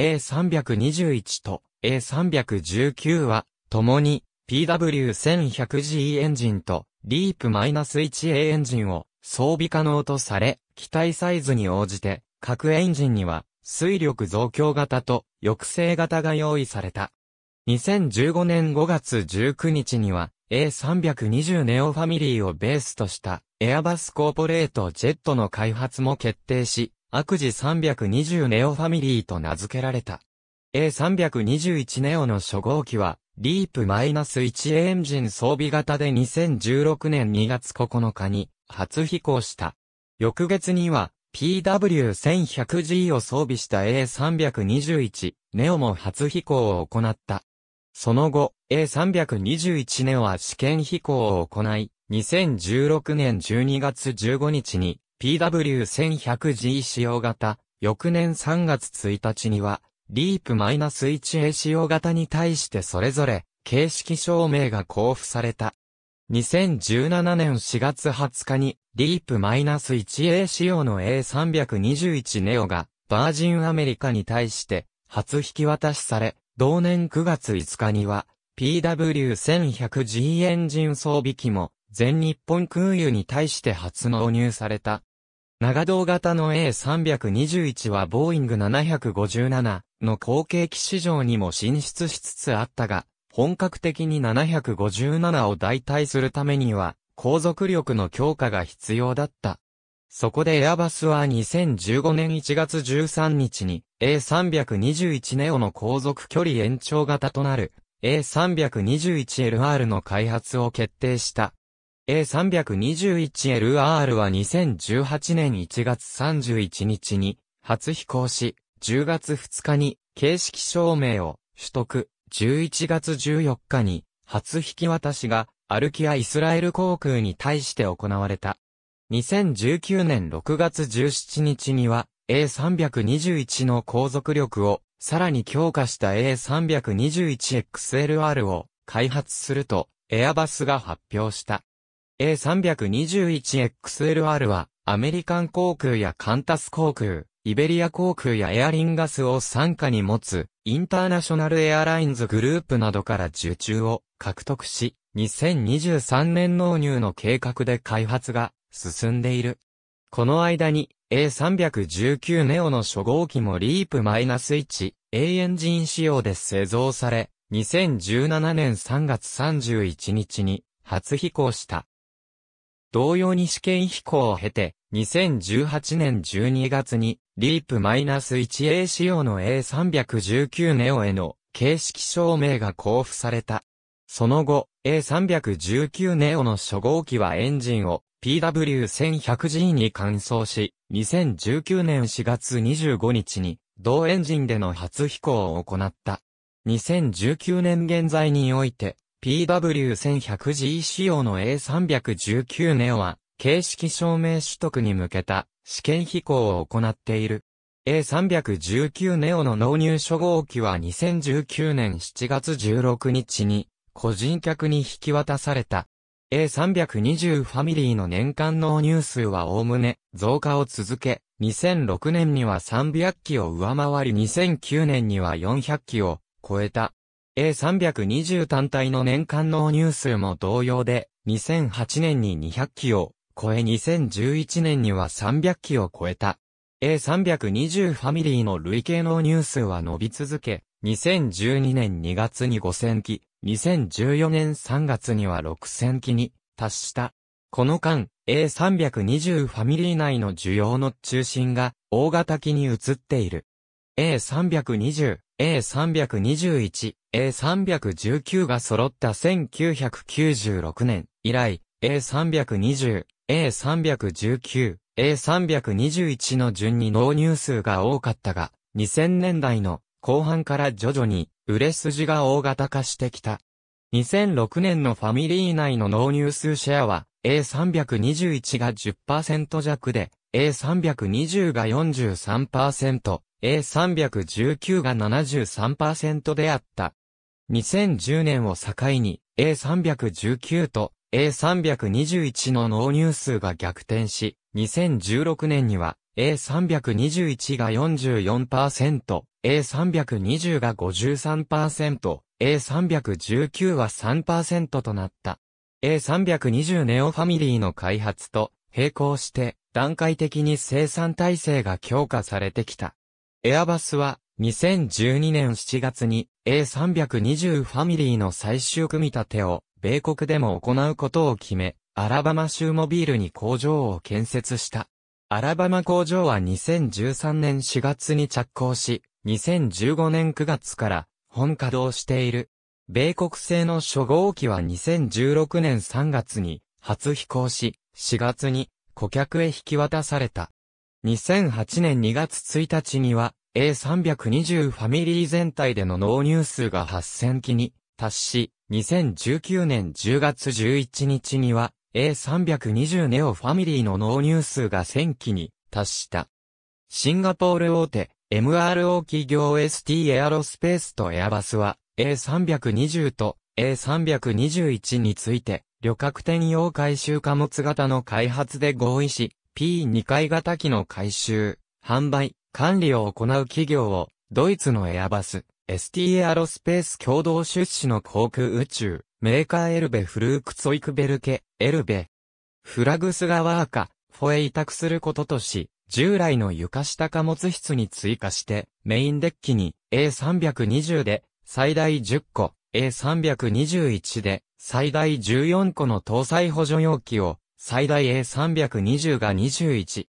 A321 と A319 は、共に PW1100G エンジンと Leap-1A エンジンを装備可能とされ、機体サイズに応じて、各エンジンには、水力増強型と抑制型が用意された。2015年5月19日には、A320 ネオファミリーをベースとしたエアバスコーポレートジェットの開発も決定し、悪事320ネオファミリーと名付けられた。A321 ネオの初号機は、リープ -1 エンジン装備型で2016年2月9日に初飛行した。翌月には、PW1100G を装備した A321 ネオも初飛行を行った。その後、A321 ネオは試験飛行を行い、2016年12月15日に PW1100G 使用型、翌年3月1日には、リープ -1A 使用型に対してそれぞれ、形式証明が交付された。2017年4月20日に、リープ -1A 仕様の A321 ネオが、バージンアメリカに対して、初引き渡しされ、同年9月5日には、PW1100G エンジン装備機も、全日本空輸に対して初納入された。長胴型の A321 はボーイング757の後継機市場にも進出しつつあったが、本格的に757を代替するためには、航続力の強化が必要だった。そこでエアバスは2015年1月13日に A321 ネオの航続距離延長型となる A321LR の開発を決定した。A321LR は2018年1月31日に初飛行し、10月2日に形式証明を取得、11月14日に初引き渡しがアルキア・イスラエル航空に対して行われた。2019年6月17日には A321 の航続力をさらに強化した A321XLR を開発するとエアバスが発表した。A321XLR はアメリカン航空やカンタス航空、イベリア航空やエアリンガスを傘下に持つ、インターナショナルエアラインズグループなどから受注を獲得し、2023年納入の計画で開発が進んでいる。この間に A319 ネオの初号機もリープ -1A エンジン仕様で製造され、2017年3月31日に初飛行した。同様に試験飛行を経て、2018年12月に、リープ -1A 仕様の A319 ネオへの形式証明が交付された。その後、A319 ネオの初号機はエンジンを PW1100G に換装し、2019年4月25日に、同エンジンでの初飛行を行った。2019年現在において、PW1100G 仕様の A319 ネオは、形式証明取得に向けた試験飛行を行っている。A319 ネオの納入初号機は2019年7月16日に個人客に引き渡された。A320 ファミリーの年間納入数はおおむね増加を続け、2006年には300機を上回り2009年には400機を超えた。A320 単体の年間納入数も同様で、2008年に200機を超え2011年には300機を超えた。A320 ファミリーの累計納入数は伸び続け、2012年2月に5000機、2014年3月には6000機に達した。この間、A320 ファミリー内の需要の中心が大型機に移っている。A320、A321、A319 が揃った1996年以来、A320、A319、A321 の順に納入数が多かったが、2000年代の後半から徐々に売れ筋が大型化してきた。2006年のファミリー内の納入数シェアは A321 が10%弱で A320 が43%、A319 が73%であった。2010年を境に A319 と A321 の納入数が逆転し、2016年には A321 が44%、A320 が53%、A319 は3%となった。A320 ネオファミリーの開発と並行して段階的に生産体制が強化されてきた。エアバスは2012年7月に A320 ファミリーの最終組み立てを米国でも行うことを決め、アラバマ州モビールに工場を建設した。アラバマ工場は2013年4月に着工し、2015年9月から本稼働している。米国製の初号機は2016年3月に初飛行し、4月に顧客へ引き渡された。2008年2月1日には A320 ファミリー全体での納入数が8000機に達し、2019年10月11日には A320 ネオファミリーの納入数が1000機に達した。シンガポール大手 MRO 企業 ST エアロスペースとエアバスは A320 と A321 について旅客転用回収貨物型の開発で合意し、P2 回型機の回収、販売、管理を行う企業を、ドイツのエアバス、ST エアロスペース共同出資の航空宇宙、メーカーエルベフルークツォイクベルケ、エルベ。フラグスがワーカ、フォへ委託することとし、従来の床下貨物室に追加して、メインデッキに A320 で最大10個、A321 で最大14個の搭載補助容器を、最大 A320 が21。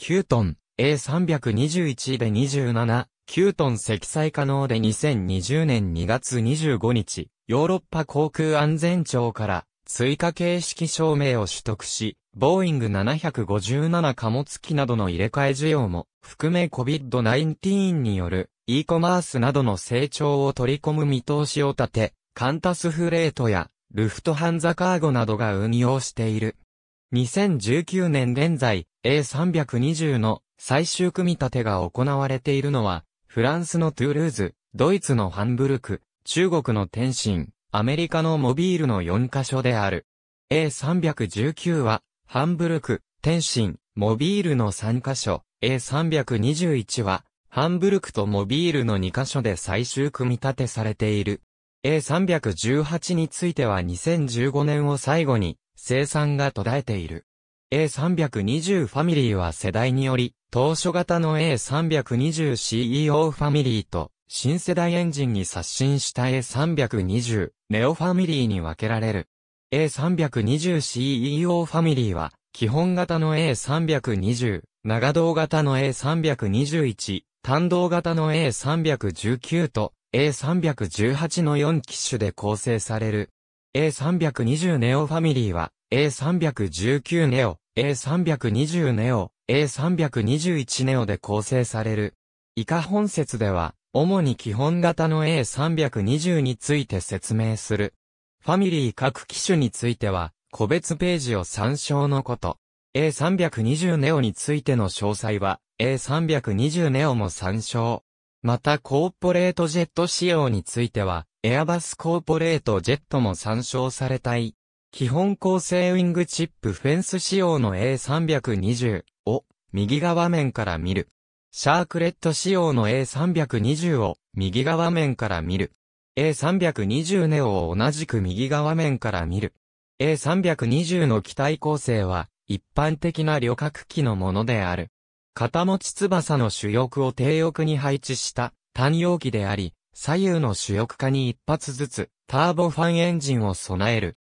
9トン、A321 で27、9トン積載可能で2020年2月25日、ヨーロッパ航空安全庁から追加形式証明を取得し、ボーイング757貨物機などの入れ替え需要も含め COVID-19 による e コマースなどの成長を取り込む見通しを立て、カンタスフレートやルフトハンザカーゴなどが運用している。2019年現在 A320 の最終組み立てが行われているのは、フランスのトゥールーズ、ドイツのハンブルク、中国の天津、アメリカのモビールの4カ所である。A319 は、ハンブルク、天津、モビールの3カ所、A321 は、ハンブルクとモビールの2カ所で最終組み立てされている。A318 については2015年を最後に生産が途絶えている。A320 ファミリーは世代により、当初型の A320CEO ファミリーと、新世代エンジンに刷新した A320、ネオファミリーに分けられる。A320CEO ファミリーは、基本型の A320、長胴型の A321、単動型の A319 と A318 の4機種で構成される。A320 ネオファミリーは A319 ネオ、A320 ネオ、A321 ネオで構成される。以下本説では、主に基本型の A320 について説明する。ファミリー各機種については、個別ページを参照のこと。A320 ネオについての詳細は、A320 ネオも参照。またコーポレートジェット仕様については、エアバスコーポレートジェットも参照されたい。基本構成ウィングチップフェンス仕様の A320 を右側面から見る。シャークレット仕様の A320 を右側面から見る。A320 ネオを同じく右側面から見る。A320 の機体構成は一般的な旅客機のものである。肩持ち翼の主翼を低翼に配置した単容機であり、左右の主翼下に一発ずつターボファンエンジンを備える。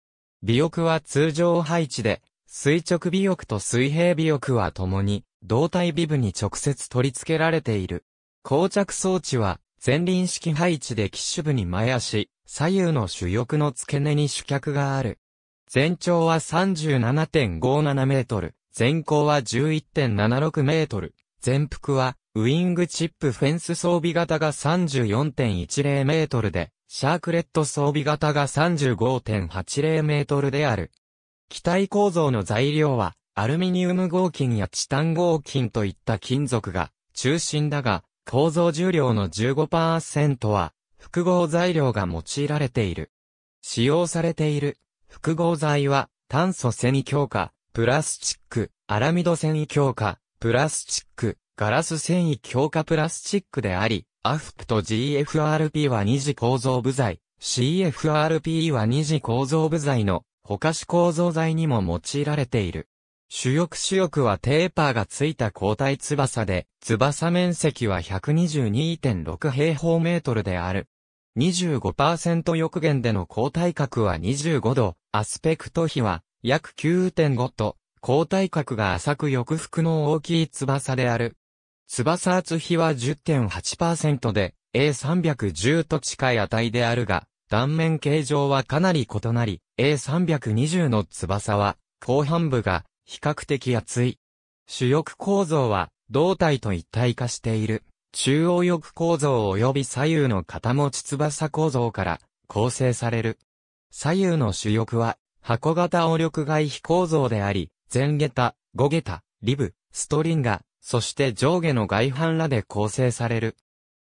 尾翼は通常配置で、垂直尾翼と水平尾翼は共に、胴体尾部に直接取り付けられている。膠着装置は、前輪式配置で機種部に前足、左右の主翼の付け根に主脚がある。全長は37.57メートル、全高は11.76メートル、全幅はウィングチップフェンス装備型が34.10メートルで、シャークレット装備型が35.80メートルである。機体構造の材料は、アルミニウム合金やチタン合金といった金属が中心だが、構造重量の15%は複合材料が用いられている。使用されている複合材は炭素繊維強化、プラスチック、アラミド繊維強化、プラスチック、ガラス繊維強化プラスチックであり、アフプと GFRP は二次構造部材、CFRP は二次構造部材の他種構造材にも用いられている。主翼主翼はテーパーがついた交代翼で、翼面積は122.6平方メートルである。25%翼限での交代角は25度、アスペクト比は約9.5と、交代角が浅く翼腹の大きい翼である。翼厚比は10.8%で、A310 と近い値であるが、断面形状はかなり異なり、A320 の翼は、後半部が、比較的厚い。主翼構造は、胴体と一体化している。中央翼構造及び左右の肩持ち翼構造から構成される。左右の主翼は箱型応力外飛構造であり、前下駄、後下駄、リブ、ストリンガ、そして上下の外反らで構成される。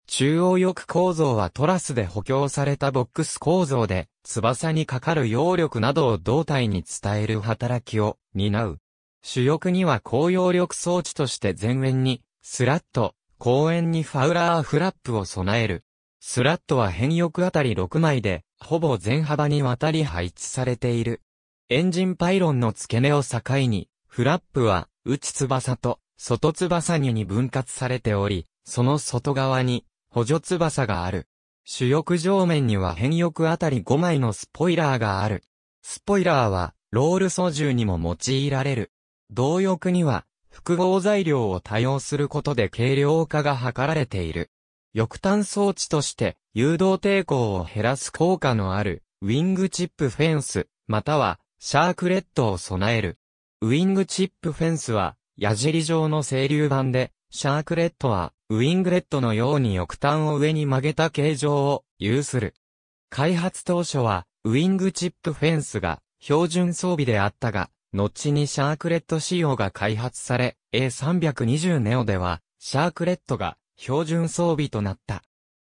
中央翼構造はトラスで補強されたボックス構造で、翼にかかる揚力などを胴体に伝える働きを担う。主翼には高揚力装置として前縁に、スラット、後円にファウラーフラップを備える。スラットは変翼あたり6枚で、ほぼ全幅にわたり配置されている。エンジンパイロンの付け根を境に、フラップは、内翼と外翼にに分割されており、その外側に補助翼がある。主翼上面には変翼あたり5枚のスポイラーがある。スポイラーはロール操縦にも用いられる。同翼には複合材料を多用することで軽量化が図られている。翼端装置として誘導抵抗を減らす効果のあるウィングチップフェンスまたはシャークレットを備える。ウィングチップフェンスは矢尻状の清流板で、シャークレットは、ウィングレットのように翼端を上に曲げた形状を有する。開発当初は、ウィングチップフェンスが標準装備であったが、後にシャークレット仕様が開発され、A320 ネオでは、シャークレットが標準装備となった。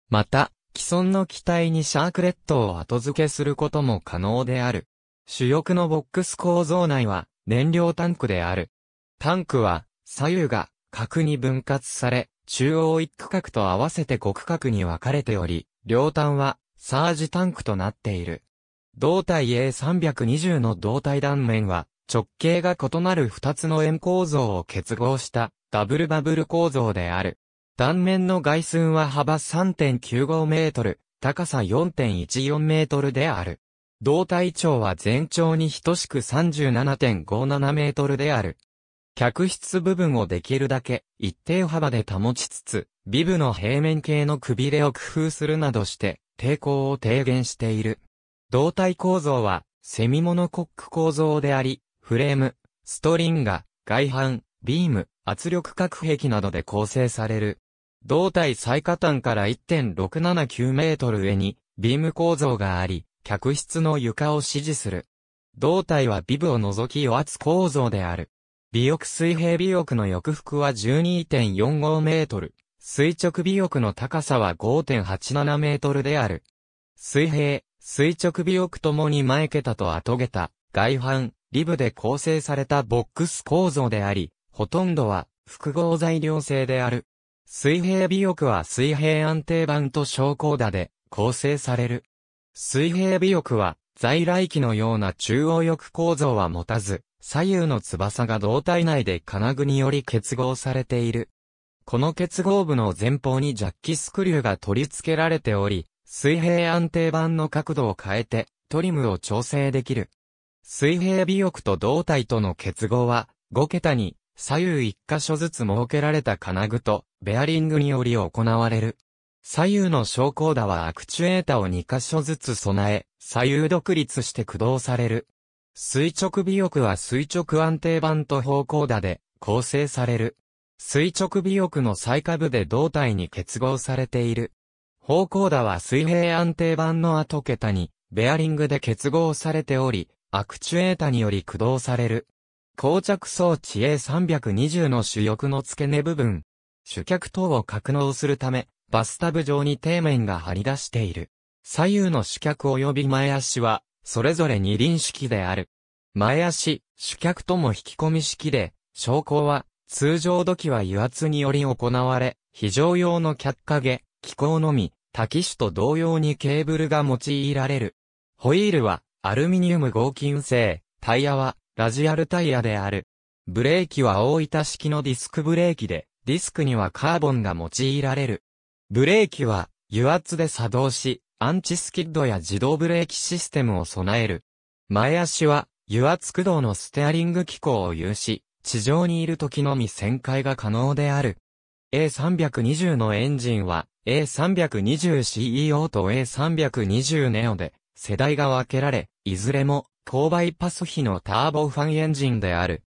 また、既存の機体にシャークレットを後付けすることも可能である。主翼のボックス構造内は、燃料タンクである。タンクは、左右が、角に分割され、中央一区画と合わせて5区画に分かれており、両端は、サージタンクとなっている。胴体 A320 の胴体断面は、直径が異なる2つの円構造を結合したダブルバブル構造である。断面の外寸は幅3.95メートル、高さ4.14メートルである。胴体長は全長に等しく37.57メートルである。客室部分をできるだけ一定幅で保ちつつ、ビブの平面形のくびれを工夫するなどして、抵抗を低減している。胴体構造は、セミモノコック構造であり、フレーム、ストリンガ、外反、ビーム、圧力隔壁などで構成される。胴体最下端から1.679メートル上に、ビーム構造があり、客室の床を支持する。胴体はビブを除き与圧構造である。尾翼水平尾翼の翼幅は12.45メートル。垂直尾翼の高さは5.87メートルである。水平、垂直尾翼ともに前桁と後桁、外反、リブで構成されたボックス構造であり、ほとんどは複合材料性である。水平尾翼は水平安定板と昇降打で構成される。水平尾翼は在来機のような中央翼構造は持たず、左右の翼が胴体内で金具により結合されている。この結合部の前方にジャッキスクリューが取り付けられており、水平安定板の角度を変えて、トリムを調整できる。水平尾翼と胴体との結合は、5桁に、左右1箇所ずつ設けられた金具と、ベアリングにより行われる。左右の昇降打はアクチュエータを2箇所ずつ備え、左右独立して駆動される。垂直尾翼は垂直安定板と方向打で構成される。垂直尾翼の最下部で胴体に結合されている。方向打は水平安定板の後桁にベアリングで結合されており、アクチュエータにより駆動される。膠着装置 A320 の主翼の付け根部分。主脚等を格納するため、バスタブ状に底面が張り出している。左右の主脚及び前足はそれぞれ二輪式である。前足、主脚とも引き込み式で、昇降は、通常時は油圧により行われ、非常用の脚影、機構のみ、滝種と同様にケーブルが用いられる。ホイールは、アルミニウム合金製、タイヤは、ラジアルタイヤである。ブレーキは大板式のディスクブレーキで、ディスクにはカーボンが用いられる。ブレーキは、油圧で作動し、アンチスキッドや自動ブレーキシステムを備える。前足は油圧駆動のステアリング機構を有し、地上にいる時のみ旋回が可能である。A320 のエンジンは A320CEO と A320 e o で世代が分けられ、いずれも高バイパス比のターボファンエンジンである。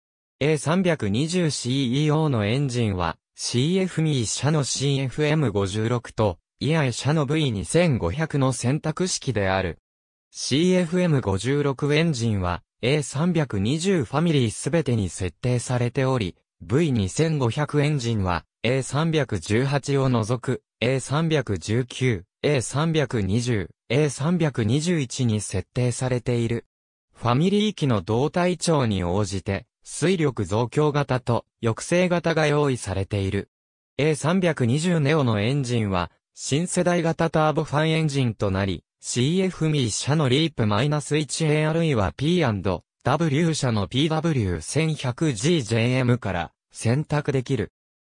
A320CEO のエンジンは CFME 社の CFM56 とイアイ社の V2500 の選択式である。CFM56 エンジンは A320 ファミリーすべてに設定されており、V2500 エンジンは A318 を除く A319、A320、A321 に設定されている。ファミリー機の動体長に応じて、水力増強型と抑制型が用意されている。A320 ネオのエンジンは新世代型ターボファンエンジンとなり、CFME 社のリープ -1A あるいは P&W 社の PW1100GJM から選択できる。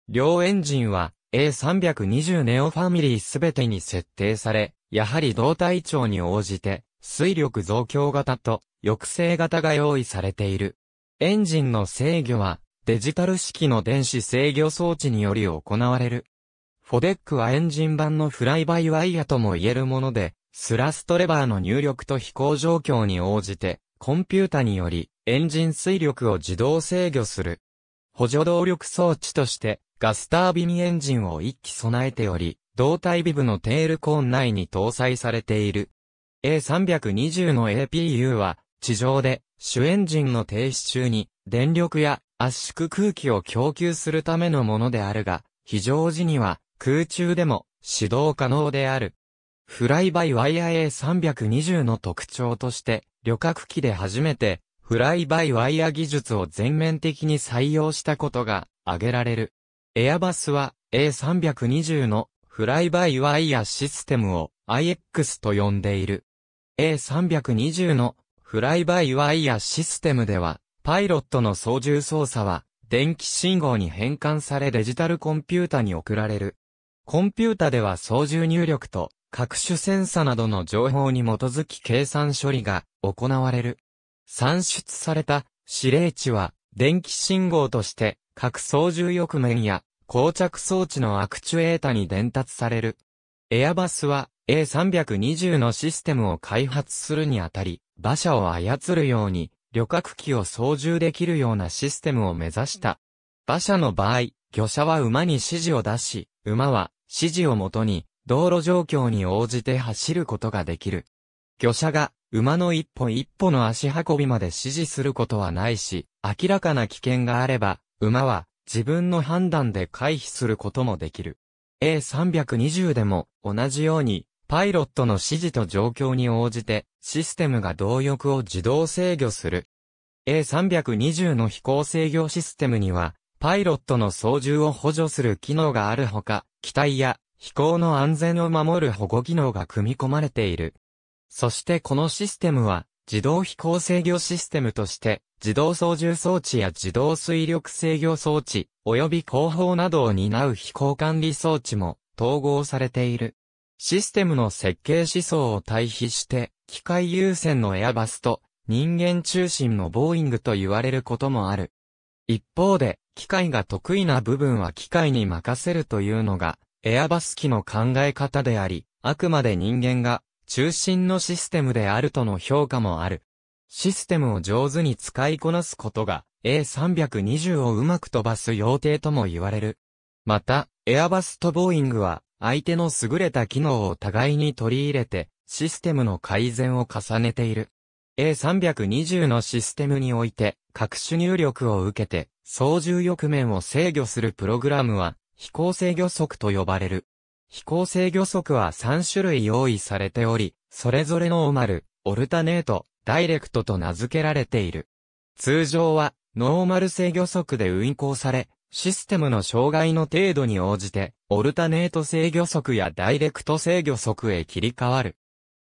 両エンジンは A320 ネオファミリーすべてに設定され、やはり動体長に応じて水力増強型と抑制型が用意されている。エンジンの制御はデジタル式の電子制御装置により行われる。フォデックはエンジン版のフライバイワイヤとも言えるもので、スラストレバーの入力と飛行状況に応じて、コンピュータにより、エンジン水力を自動制御する。補助動力装置として、ガスタービニエンジンを一機備えており、胴体ビブのテールコーン内に搭載されている。A320 の APU は、地上で主エンジンの停止中に電力や圧縮空気を供給するためのものであるが、非常時には空中でも指導可能である。フライバイワイヤー A320 の特徴として、旅客機で初めて、フライバイワイヤー技術を全面的に採用したことが挙げられる。エアバスは A320 のフライバイワイヤーシステムを IX と呼んでいる。A320 のフライバイワイヤーシステムでは、パイロットの操縦操作は電気信号に変換されデジタルコンピュータに送られる。コンピュータでは操縦入力と各種センサなどの情報に基づき計算処理が行われる。算出された指令値は電気信号として各操縦翼面や膠着装置のアクチュエータに伝達される。エアバスは A320 のシステムを開発するにあたり、馬車を操るように旅客機を操縦できるようなシステムを目指した。馬車の場合、魚車は馬に指示を出し、馬は指示をもとに、道路状況に応じて走ることができる。魚車が、馬の一歩一歩の足運びまで指示することはないし、明らかな危険があれば、馬は、自分の判断で回避することもできる。A320 でも、同じように、パイロットの指示と状況に応じて、システムが動力を自動制御する。A320 の飛行制御システムには、パイロットの操縦を補助する機能があるほか、機体や飛行の安全を守る保護機能が組み込まれている。そしてこのシステムは、自動飛行制御システムとして、自動操縦装置や自動水力制御装置、及び後方などを担う飛行管理装置も統合されている。システムの設計思想を対比して、機械優先のエアバスと人間中心のボーイングと言われることもある。一方で、機械が得意な部分は機械に任せるというのが、エアバス機の考え方であり、あくまで人間が中心のシステムであるとの評価もある。システムを上手に使いこなすことが A320 をうまく飛ばす要定とも言われる。また、エアバスとボーイングは相手の優れた機能を互いに取り入れてシステムの改善を重ねている。A320 のシステムにおいて各種入力を受けて、操縦翼面を制御するプログラムは、飛行制御則と呼ばれる。飛行制御則は3種類用意されており、それぞれのオマル、オルタネート、ダイレクトと名付けられている。通常は、ノーマル制御則で運行され、システムの障害の程度に応じて、オルタネート制御則やダイレクト制御則へ切り替わる。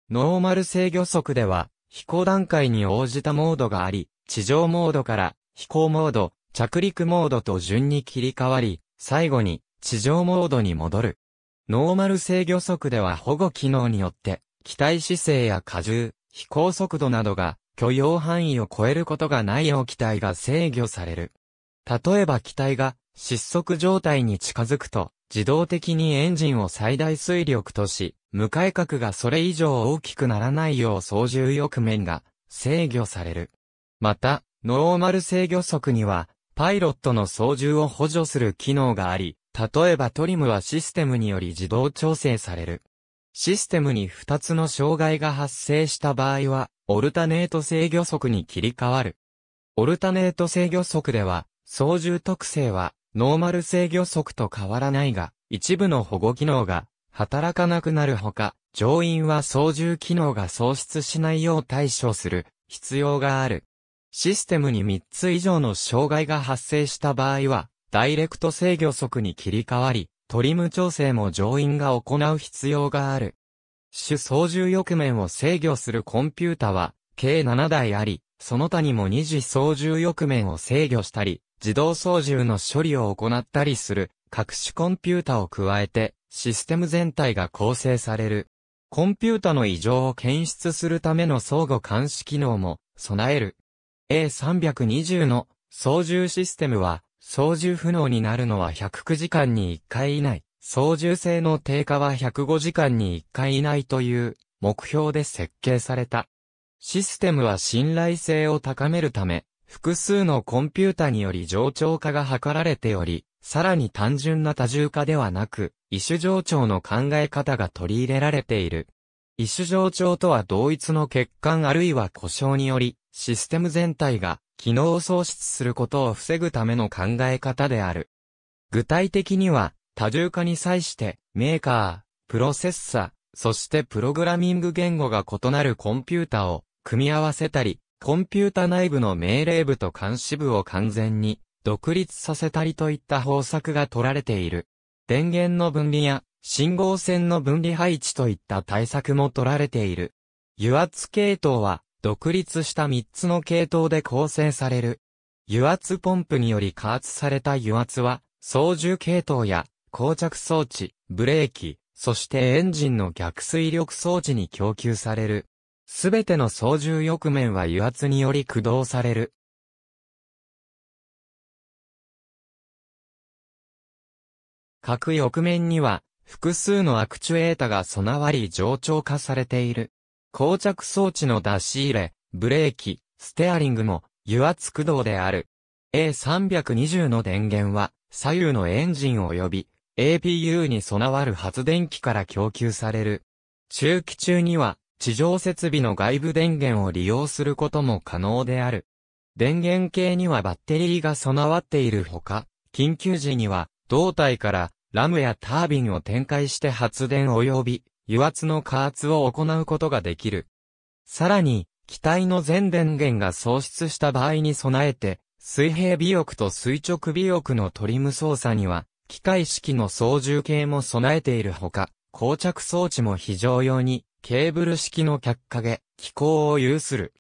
ノーマル制御則では、飛行段階に応じたモードがあり、地上モードから飛行モード、着陸モードと順に切り替わり、最後に地上モードに戻る。ノーマル制御速では保護機能によって、機体姿勢や荷重、飛行速度などが許容範囲を超えることがないよう機体が制御される。例えば機体が失速状態に近づくと、自動的にエンジンを最大推力とし、無改革がそれ以上大きくならないよう操縦翼面が制御される。また、ノーマル制御速には、パイロットの操縦を補助する機能があり、例えばトリムはシステムにより自動調整される。システムに2つの障害が発生した場合は、オルタネート制御速に切り替わる。オルタネート制御速では、操縦特性は、ノーマル制御速と変わらないが、一部の保護機能が働かなくなるほか、乗員は操縦機能が喪失しないよう対処する必要がある。システムに3つ以上の障害が発生した場合は、ダイレクト制御速に切り替わり、トリム調整も乗員が行う必要がある。主操縦翼面を制御するコンピュータは、計7台あり、その他にも二次操縦翼面を制御したり、自動操縦の処理を行ったりする、各種コンピュータを加えて、システム全体が構成される。コンピュータの異常を検出するための相互監視機能も備える。A320 の操縦システムは操縦不能になるのは109時間に1回以内、操縦性の低下は105時間に1回以内という目標で設計された。システムは信頼性を高めるため、複数のコンピュータにより冗長化が図られており、さらに単純な多重化ではなく、異種上長の考え方が取り入れられている。異種上長とは同一の欠陥あるいは故障により、システム全体が機能を喪失することを防ぐための考え方である。具体的には、多重化に際して、メーカー、プロセッサ、そしてプログラミング言語が異なるコンピュータを組み合わせたり、コンピュータ内部の命令部と監視部を完全に独立させたりといった方策が取られている。電源の分離や信号線の分離配置といった対策も取られている。油圧系統は独立した3つの系統で構成される。油圧ポンプにより加圧された油圧は操縦系統や膠着装置、ブレーキ、そしてエンジンの逆水力装置に供給される。すべての操縦翼面は油圧により駆動される。各翼面には、複数のアクチュエータが備わり上長化されている。膠着装置の出し入れ、ブレーキ、ステアリングも、油圧駆動である。A320 の電源は、左右のエンジン及び、APU に備わる発電機から供給される。中期中には、地上設備の外部電源を利用することも可能である。電源系にはバッテリーが備わっているほか、緊急時には胴体からラムやタービンを展開して発電及び油圧の加圧を行うことができる。さらに、機体の全電源が喪失した場合に備えて、水平尾翼と垂直尾翼のトリム操作には、機械式の操縦系も備えているほか、膠着装置も非常用に、ケーブル式の脚影、機構を有する。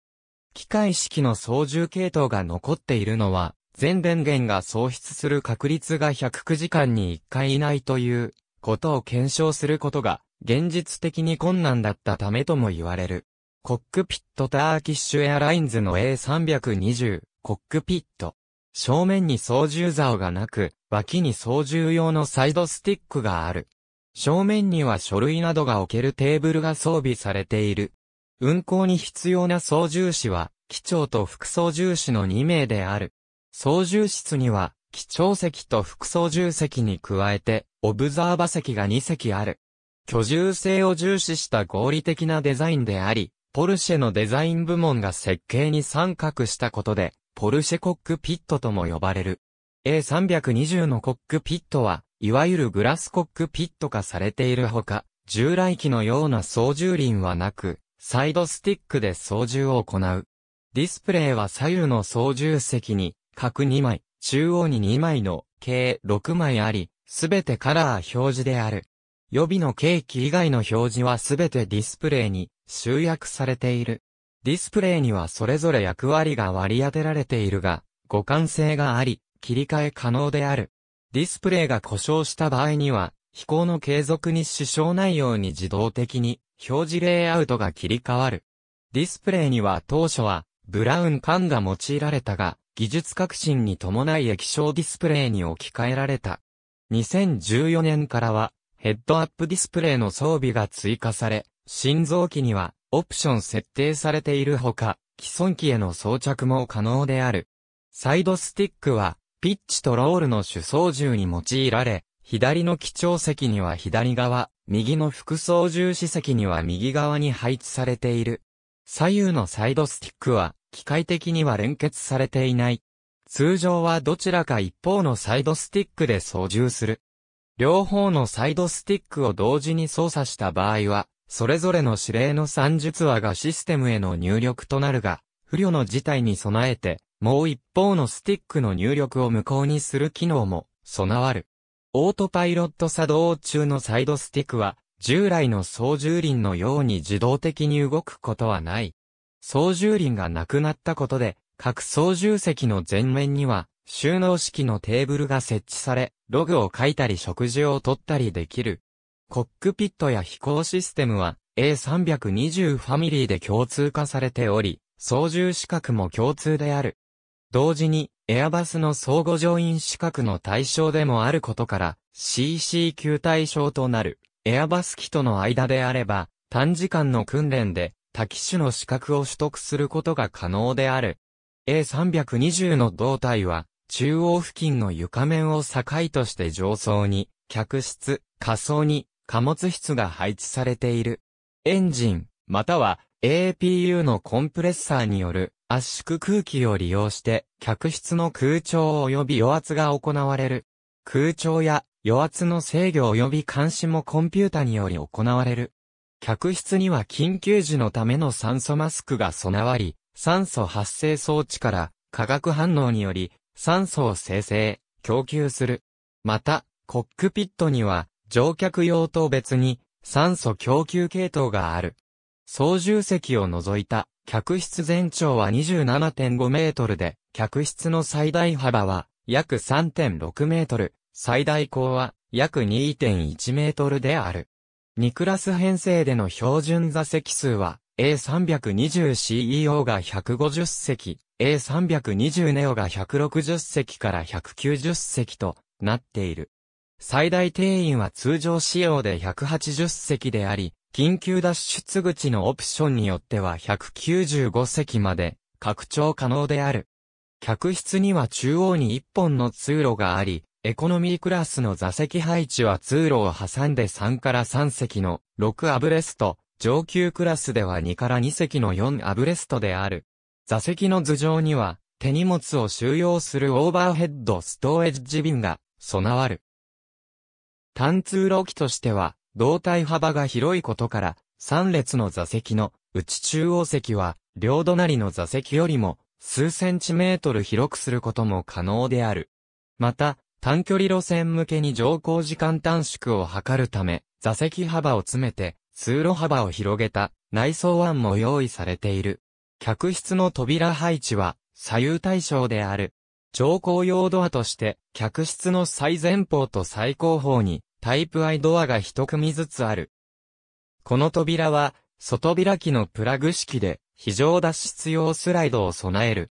機械式の操縦系統が残っているのは、全電源が喪失する確率が109時間に1回以内ということを検証することが現実的に困難だったためとも言われる。コックピットターキッシュエアラインズの A320 コックピット。正面に操縦竿がなく、脇に操縦用のサイドスティックがある。正面には書類などが置けるテーブルが装備されている。運行に必要な操縦士は、機長と副操縦士の2名である。操縦室には、機長席と副操縦席に加えて、オブザーバ席が2席ある。居住性を重視した合理的なデザインであり、ポルシェのデザイン部門が設計に参画したことで、ポルシェコックピットとも呼ばれる。A320 のコックピットは、いわゆるグラスコックピット化されているほか、従来機のような操縦輪はなく、サイドスティックで操縦を行う。ディスプレイは左右の操縦席に角2枚、中央に2枚の計6枚あり、すべてカラー表示である。予備のケーキ以外の表示はすべてディスプレイに集約されている。ディスプレイにはそれぞれ役割が割り当てられているが、互換性があり、切り替え可能である。ディスプレイが故障した場合には、飛行の継続に支障ないように自動的に表示レイアウトが切り替わる。ディスプレイには当初はブラウン管が用いられたが、技術革新に伴い液晶ディスプレイに置き換えられた。2014年からは、ヘッドアップディスプレイの装備が追加され、心臓器には、オプション設定されているほか、既存機への装着も可能である。サイドスティックは、ピッチとロールの主操縦に用いられ、左の基調席には左側、右の副操縦士席には右側に配置されている。左右のサイドスティックは、機械的には連結されていない。通常はどちらか一方のサイドスティックで操縦する。両方のサイドスティックを同時に操作した場合は、それぞれの指令の算術話がシステムへの入力となるが、不慮の事態に備えて、もう一方のスティックの入力を無効にする機能も備わる。オートパイロット作動中のサイドスティックは、従来の操縦輪のように自動的に動くことはない。操縦輪がなくなったことで、各操縦席の前面には、収納式のテーブルが設置され、ログを書いたり食事を取ったりできる。コックピットや飛行システムは A320 ファミリーで共通化されており、操縦資格も共通である。同時に、エアバスの相互乗員資格の対象でもあることから、CC 級対象となる、エアバス機との間であれば、短時間の訓練で、多機種の資格を取得することが可能である。A320 の胴体は、中央付近の床面を境として上層に、客室、下層に、貨物室が配置されている。エンジン、または APU のコンプレッサーによる圧縮空気を利用して、客室の空調及び余圧が行われる。空調や余圧の制御及び監視もコンピュータにより行われる。客室には緊急時のための酸素マスクが備わり、酸素発生装置から化学反応により酸素を生成、供給する。また、コックピットには乗客用と別に酸素供給系統がある。操縦席を除いた客室全長は27.5メートルで、客室の最大幅は約3.6メートル、最大高は約2.1メートルである。2クラス編成での標準座席数は、A320CEO が150席、A320 e o が160席から190席となっている。最大定員は通常仕様で180席であり、緊急脱出口のオプションによっては195席まで拡張可能である。客室には中央に1本の通路があり、エコノミークラスの座席配置は通路を挟んで3から3席の6アブレスト、上級クラスでは2から2席の4アブレストである。座席の頭上には、手荷物を収容するオーバーヘッドストーエッジ便が備わる。単通路機としては、胴体幅が広いことから、3列の座席の内中央席は、両隣の座席よりも数センチメートル広くすることも可能である。また、短距離路線向けに乗降時間短縮を図るため、座席幅を詰めて、通路幅を広げた内装案も用意されている。客室の扉配置は左右対称である。乗降用ドアとして、客室の最前方と最後方にタイプ I ドアが一組ずつある。この扉は、外開きのプラグ式で、非常脱出用スライドを備える。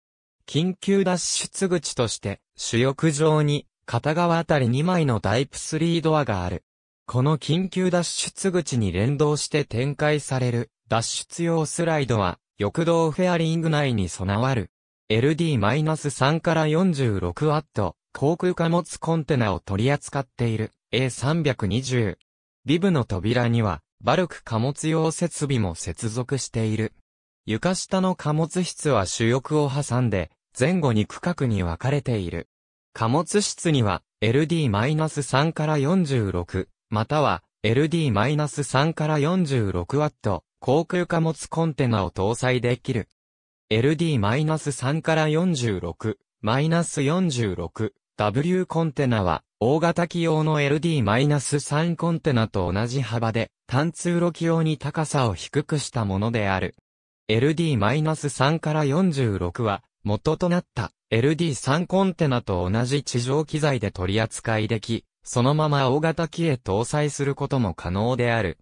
緊急脱出口として、主翼上に片側あたり2枚のタイプ3ドアがある。この緊急脱出口に連動して展開される脱出用スライドは、翼道フェアリング内に備わる。LD-3 から 46W、航空貨物コンテナを取り扱っている A320。ビブの扉には、バルク貨物用設備も接続している。床下の貨物室は主翼を挟んで、前後に区画に分かれている。貨物室には LD-3 から46、または LD-3 から46ワット、航空貨物コンテナを搭載できる。LD-3 から46、マイナス 46W コンテナは、大型機用の LD-3 コンテナと同じ幅で、単通路機用に高さを低くしたものである。LD-3 から46は、元となった LD3 コンテナと同じ地上機材で取り扱いでき、そのまま大型機へ搭載することも可能である。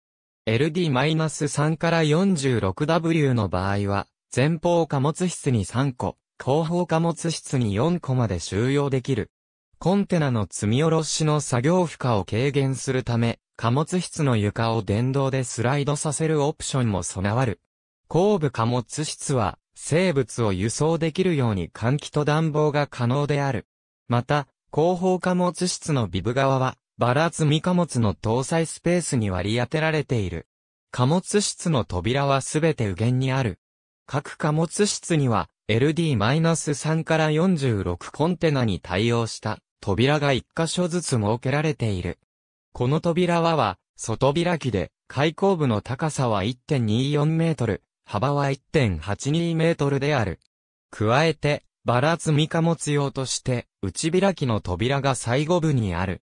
LD-3 から 46W の場合は、前方貨物室に3個、後方貨物室に4個まで収容できる。コンテナの積み下ろしの作業負荷を軽減するため、貨物室の床を電動でスライドさせるオプションも備わる。後部貨物室は、生物を輸送できるように換気と暖房が可能である。また、広報貨物室のビブ側は、バラ積み貨物の搭載スペースに割り当てられている。貨物室の扉はすべて右舷にある。各貨物室には LD-3 から46コンテナに対応した扉が1箇所ずつ設けられている。この扉はは、外開きで、開口部の高さは1.24メートル、幅は1.82メートルである。加えて、バラ積み貨物用として、内開きの扉が最後部にある。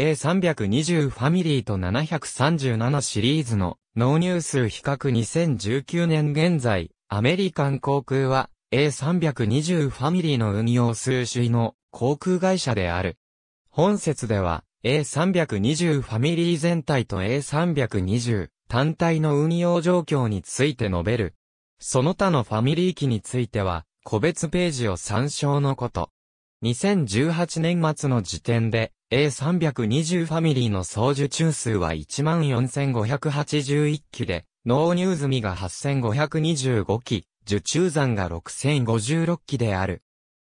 A320 ファミリーと737シリーズの納入数比較2019年現在、アメリカン航空は A320 ファミリーの運用数主位の航空会社である。本説では A320 ファミリー全体と A320 単体の運用状況について述べる。その他のファミリー機については、個別ページを参照のこと。2018年末の時点で、A320 ファミリーの総受注数は14,581機で、納入済みが8,525機、受注残が6,056機である。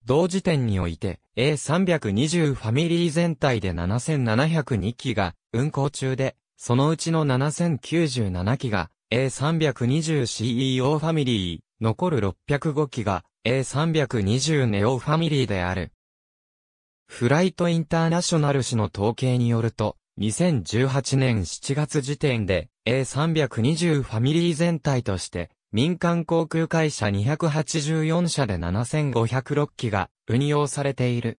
同時点において、A320 ファミリー全体で7702機が運行中で、そのうちの7097機が A320CEO ファミリー、残る605機が A320 ネオファミリーである。フライトインターナショナル氏の統計によると、2018年7月時点で A320 ファミリー全体として民間航空会社284社で7506機が運用されている。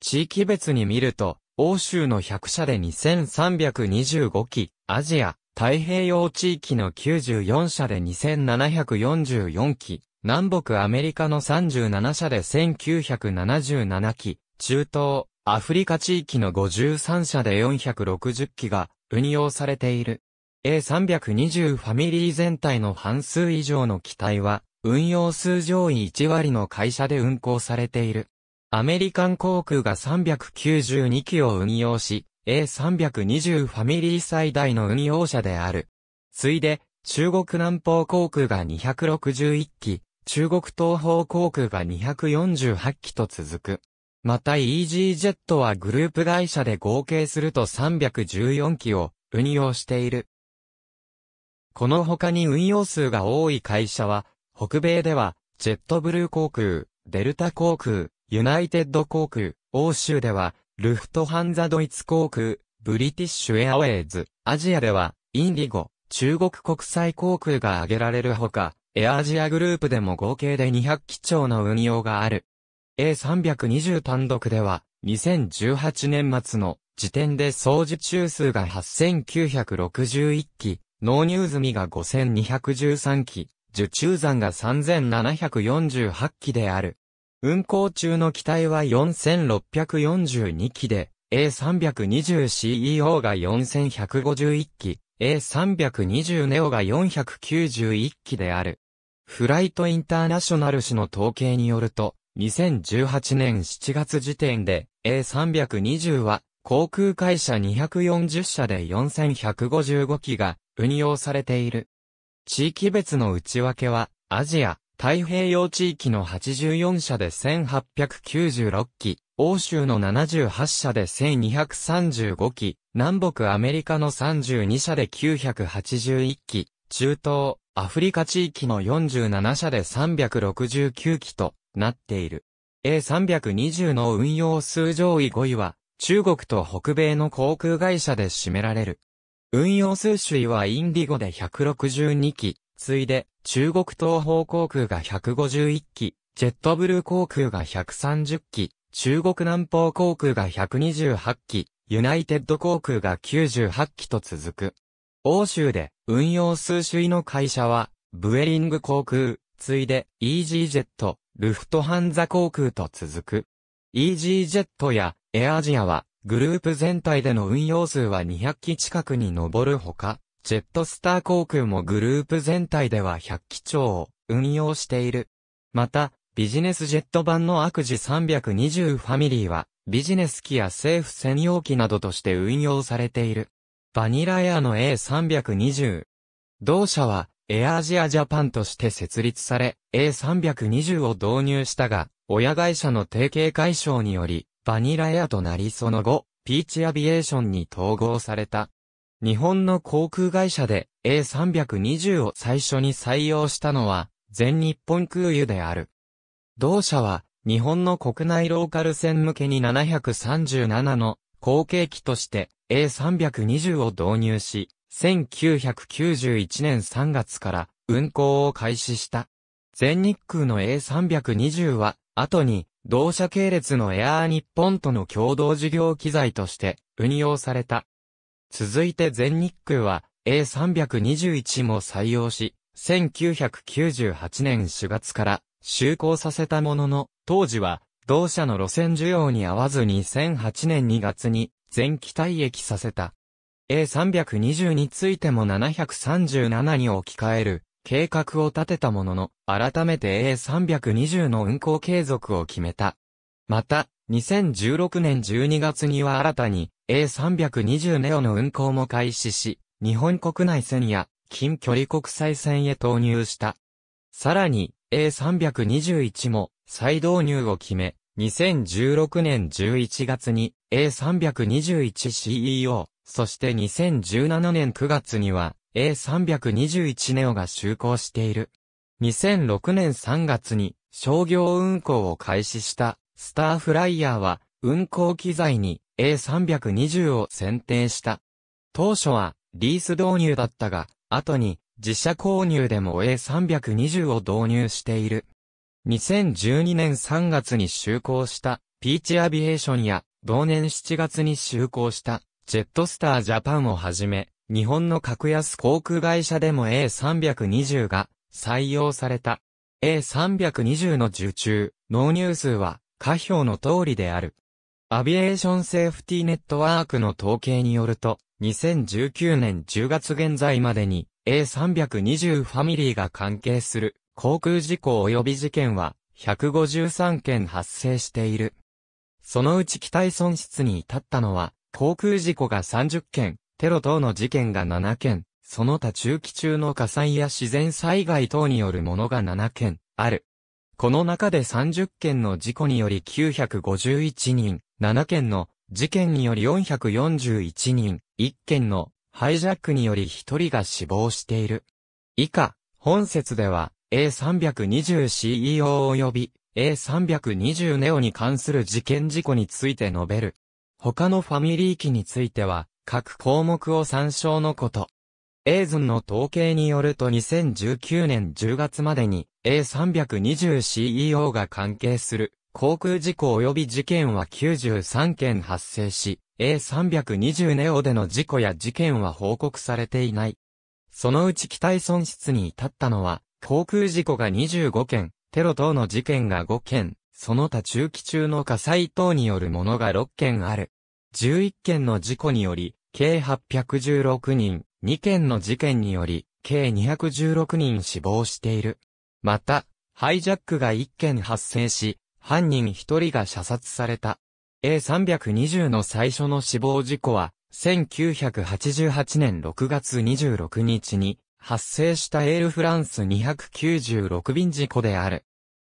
地域別に見ると欧州の100社で2325機、アジア、太平洋地域の94社で2744機、南北アメリカの37社で1977機、中東、アフリカ地域の53社で460機が運用されている。A320 ファミリー全体の半数以上の機体は、運用数上位1割の会社で運行されている。アメリカン航空が392機を運用し、A320 ファミリー最大の運用者である。ついで、中国南方航空が261機、中国東方航空が248機と続く。また EasyJet はグループ会社で合計すると314機を運用している。この他に運用数が多い会社は、北米では、ジェットブルー航空、デルタ航空、ユナイテッド航空、欧州では、ルフトハンザドイツ航空、ブリティッシュエアウェイズ、アジアでは、インディゴ、中国国際航空が挙げられるほか、エアアジアグループでも合計で200機長の運用がある。A320 単独では、2018年末の時点で総受注数が8961機、納入済みが5213機、受注残が3748機である。運行中の機体は4642機で、A320CEO が4151機、A320 n e o が491機である。フライトインターナショナル氏の統計によると、2018年7月時点で A320 は航空会社240社で4155機が運用されている。地域別の内訳は、アジア、太平洋地域の84社で1896機、欧州の78社で1235機、南北アメリカの32社で981機、中東、アフリカ地域の47社で369機となっている。A320 の運用数上位5位は、中国と北米の航空会社で占められる。運用数首位はインディゴで162機、ついで中国東方航空が151機、ジェットブルー航空が130機、中国南方航空が128機、ユナイテッド航空が98機と続く。欧州で運用数種の会社は、ブエリング航空、ついで、イージージェット、ルフトハンザ航空と続く。イージージェットやエアアジアは、グループ全体での運用数は200機近くに上るほか、ジェットスター航空もグループ全体では100機長を運用している。また、ビジネスジェット版の悪事320ファミリーは、ビジネス機や政府専用機などとして運用されている。バニラエアの A320。同社は、エアアジアジャパンとして設立され、A320 を導入したが、親会社の提携解消により、バニラエアとなりその後、ピーチアビエーションに統合された。日本の航空会社で A320 を最初に採用したのは、全日本空輸である。同社は、日本の国内ローカル線向けに737の後継機として A320 を導入し、1991年3月から運行を開始した。全日空の A320 は、後に同社系列のエアー日本との共同事業機材として運用された。続いて全日空は A321 も採用し、1998年4月から就航させたものの、当時は同社の路線需要に合わず2008年2月に全機退役させた。A320 についても737に置き換える計画を立てたものの、改めて A320 の運行継続を決めた。また、2016年12月には新たに A320 ネオの運行も開始し、日本国内線や近距離国際線へ投入した。さらに A321 も再導入を決め、2016年11月に A321CEO、そして2017年9月には A321 ネオが就航している。2006年3月に商業運行を開始したスターフライヤーは運行機材に A320 を選定した。当初はリース導入だったが、後に自社購入でも A320 を導入している。2012年3月に就航したピーチアビエーションや同年7月に就航したジェットスタージャパンをはじめ、日本の格安航空会社でも A320 が採用された。A320 の受注、納入数は下表の通りである。アビエーションセーフティネットワークの統計によると、2019年10月現在までに A320 ファミリーが関係する航空事故及び事件は153件発生している。そのうち機体損失に至ったのは、航空事故が30件、テロ等の事件が7件、その他中期中の火災や自然災害等によるものが7件ある。この中で30件の事故により951人、7件の事件により441人、1件のハイジャックにより1人が死亡している。以下、本説では A320CEO 及び A320 ネオに関する事件事故について述べる。他のファミリー機については、各項目を参照のこと。エイズンの統計によると2019年10月までに A320CEO が関係する航空事故及び事件は93件発生し、A320 ネオでの事故や事件は報告されていない。そのうち機体損失に至ったのは、航空事故が25件、テロ等の事件が5件、その他中期中の火災等によるものが6件ある。11件の事故により、計816人、2件の事件により、計216人死亡している。また、ハイジャックが1件発生し、犯人一人が射殺された。A320 の最初の死亡事故は、1988年6月26日に発生したエールフランス296便事故である。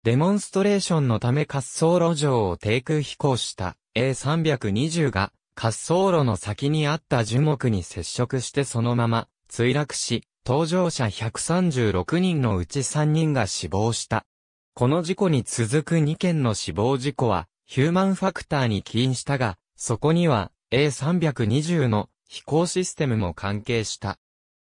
デモンストレーションのため滑走路上を低空飛行した A320 が滑走路の先にあった樹木に接触してそのまま墜落し、搭乗者136人のうち3人が死亡した。この事故に続く2件の死亡事故は、ヒューマンファクターに起因したが、そこには A320 の飛行システムも関係した。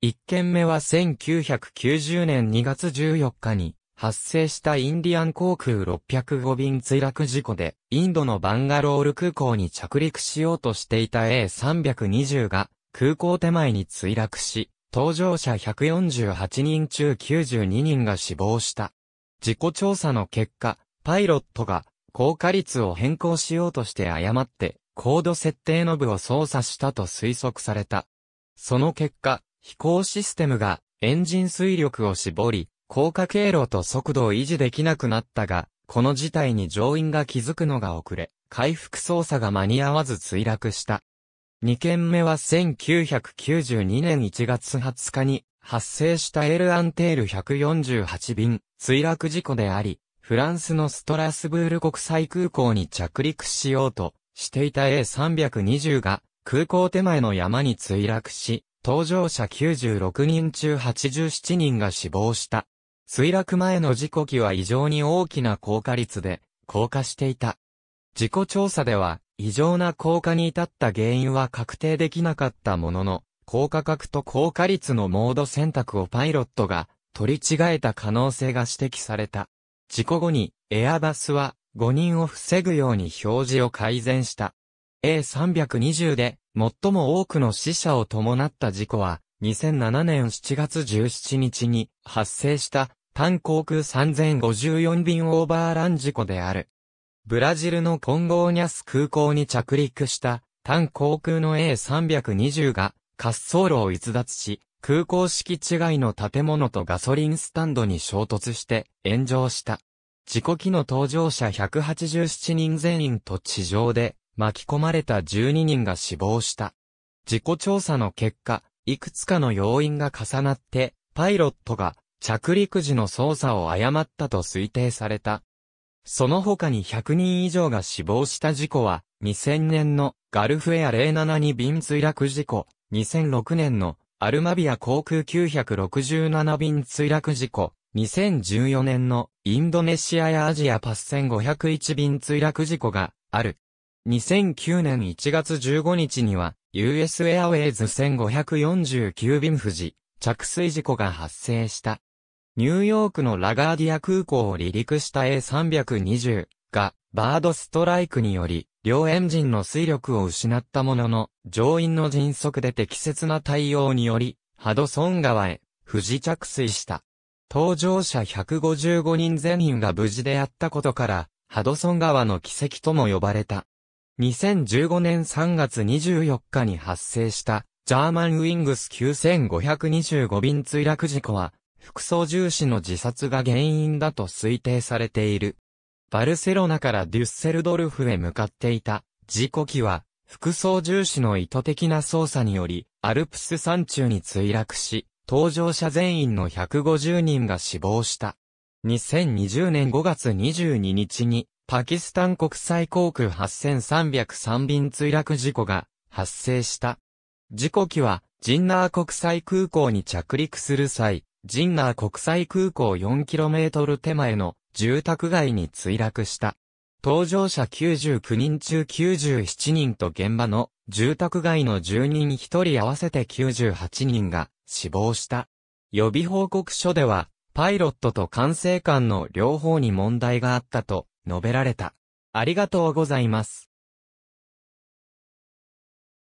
1件目は1990年2月14日に発生したインディアン航空605便墜落事故で、インドのバンガロール空港に着陸しようとしていた A320 が空港手前に墜落し、搭乗者148人中92人が死亡した。自己調査の結果、パイロットが高下率を変更しようとして誤って、高度設定ノブを操作したと推測された。その結果、飛行システムがエンジン水力を絞り、降下経路と速度を維持できなくなったが、この事態に乗員が気づくのが遅れ、回復操作が間に合わず墜落した。2件目は1992年1月20日に発生したエル・アンテール148便、墜落事故であり、フランスのストラスブール国際空港に着陸しようとしていた A320 が空港手前の山に墜落し、搭乗者96人中87人が死亡した。墜落前の事故機は異常に大きな降下率で降下していた。事故調査では異常な降下に至った原因は確定できなかったものの、高価格と高価率のモード選択をパイロットが取り違えた可能性が指摘された。事故後にエアバスは誤認を防ぐように表示を改善した。A320 で最も多くの死者を伴った事故は2007年7月17日に発生した単航空3054便オーバーラン事故である。ブラジルのコンゴーニャス空港に着陸した単航空の A320 が滑走路を逸脱し、空港敷地外の建物とガソリンスタンドに衝突して炎上した。事故機の搭乗者187人全員と地上で巻き込まれた12人が死亡した。事故調査の結果、いくつかの要因が重なって、パイロットが着陸時の操作を誤ったと推定された。その他に100人以上が死亡した事故は、2000年のガルフエア07に便墜落事故、2006年のアルマビア航空967便墜落事故、2014年のインドネシアやアジアパス1501便墜落事故がある。2009年1月15日には US エアウェイズ1549便富士着水事故が発生した。ニューヨークのラガーディア空港を離陸した A320 がバードストライクにより両エンジンの水力を失ったものの、乗員の迅速で適切な対応により、ハドソン川へ、不時着水した。搭乗者155人全員が無事であったことから、ハドソン川の奇跡とも呼ばれた。2015年3月24日に発生した、ジャーマンウィングス9525便墜落事故は、副操縦士の自殺が原因だと推定されている。バルセロナからデュッセルドルフへ向かっていた、事故機は、副操縦士の意図的な操作により、アルプス山中に墜落し、搭乗者全員の150人が死亡した。2020年5月22日に、パキスタン国際航空8303便墜落事故が発生した。事故機は、ジンナー国際空港に着陸する際、ジンナー国際空港 4km 手前の住宅街に墜落した。搭乗者99人中97人と現場の住宅街の住人1人合わせて98人が死亡した。予備報告書では、パイロットと管制官の両方に問題があったと述べられた。ありがとうございます。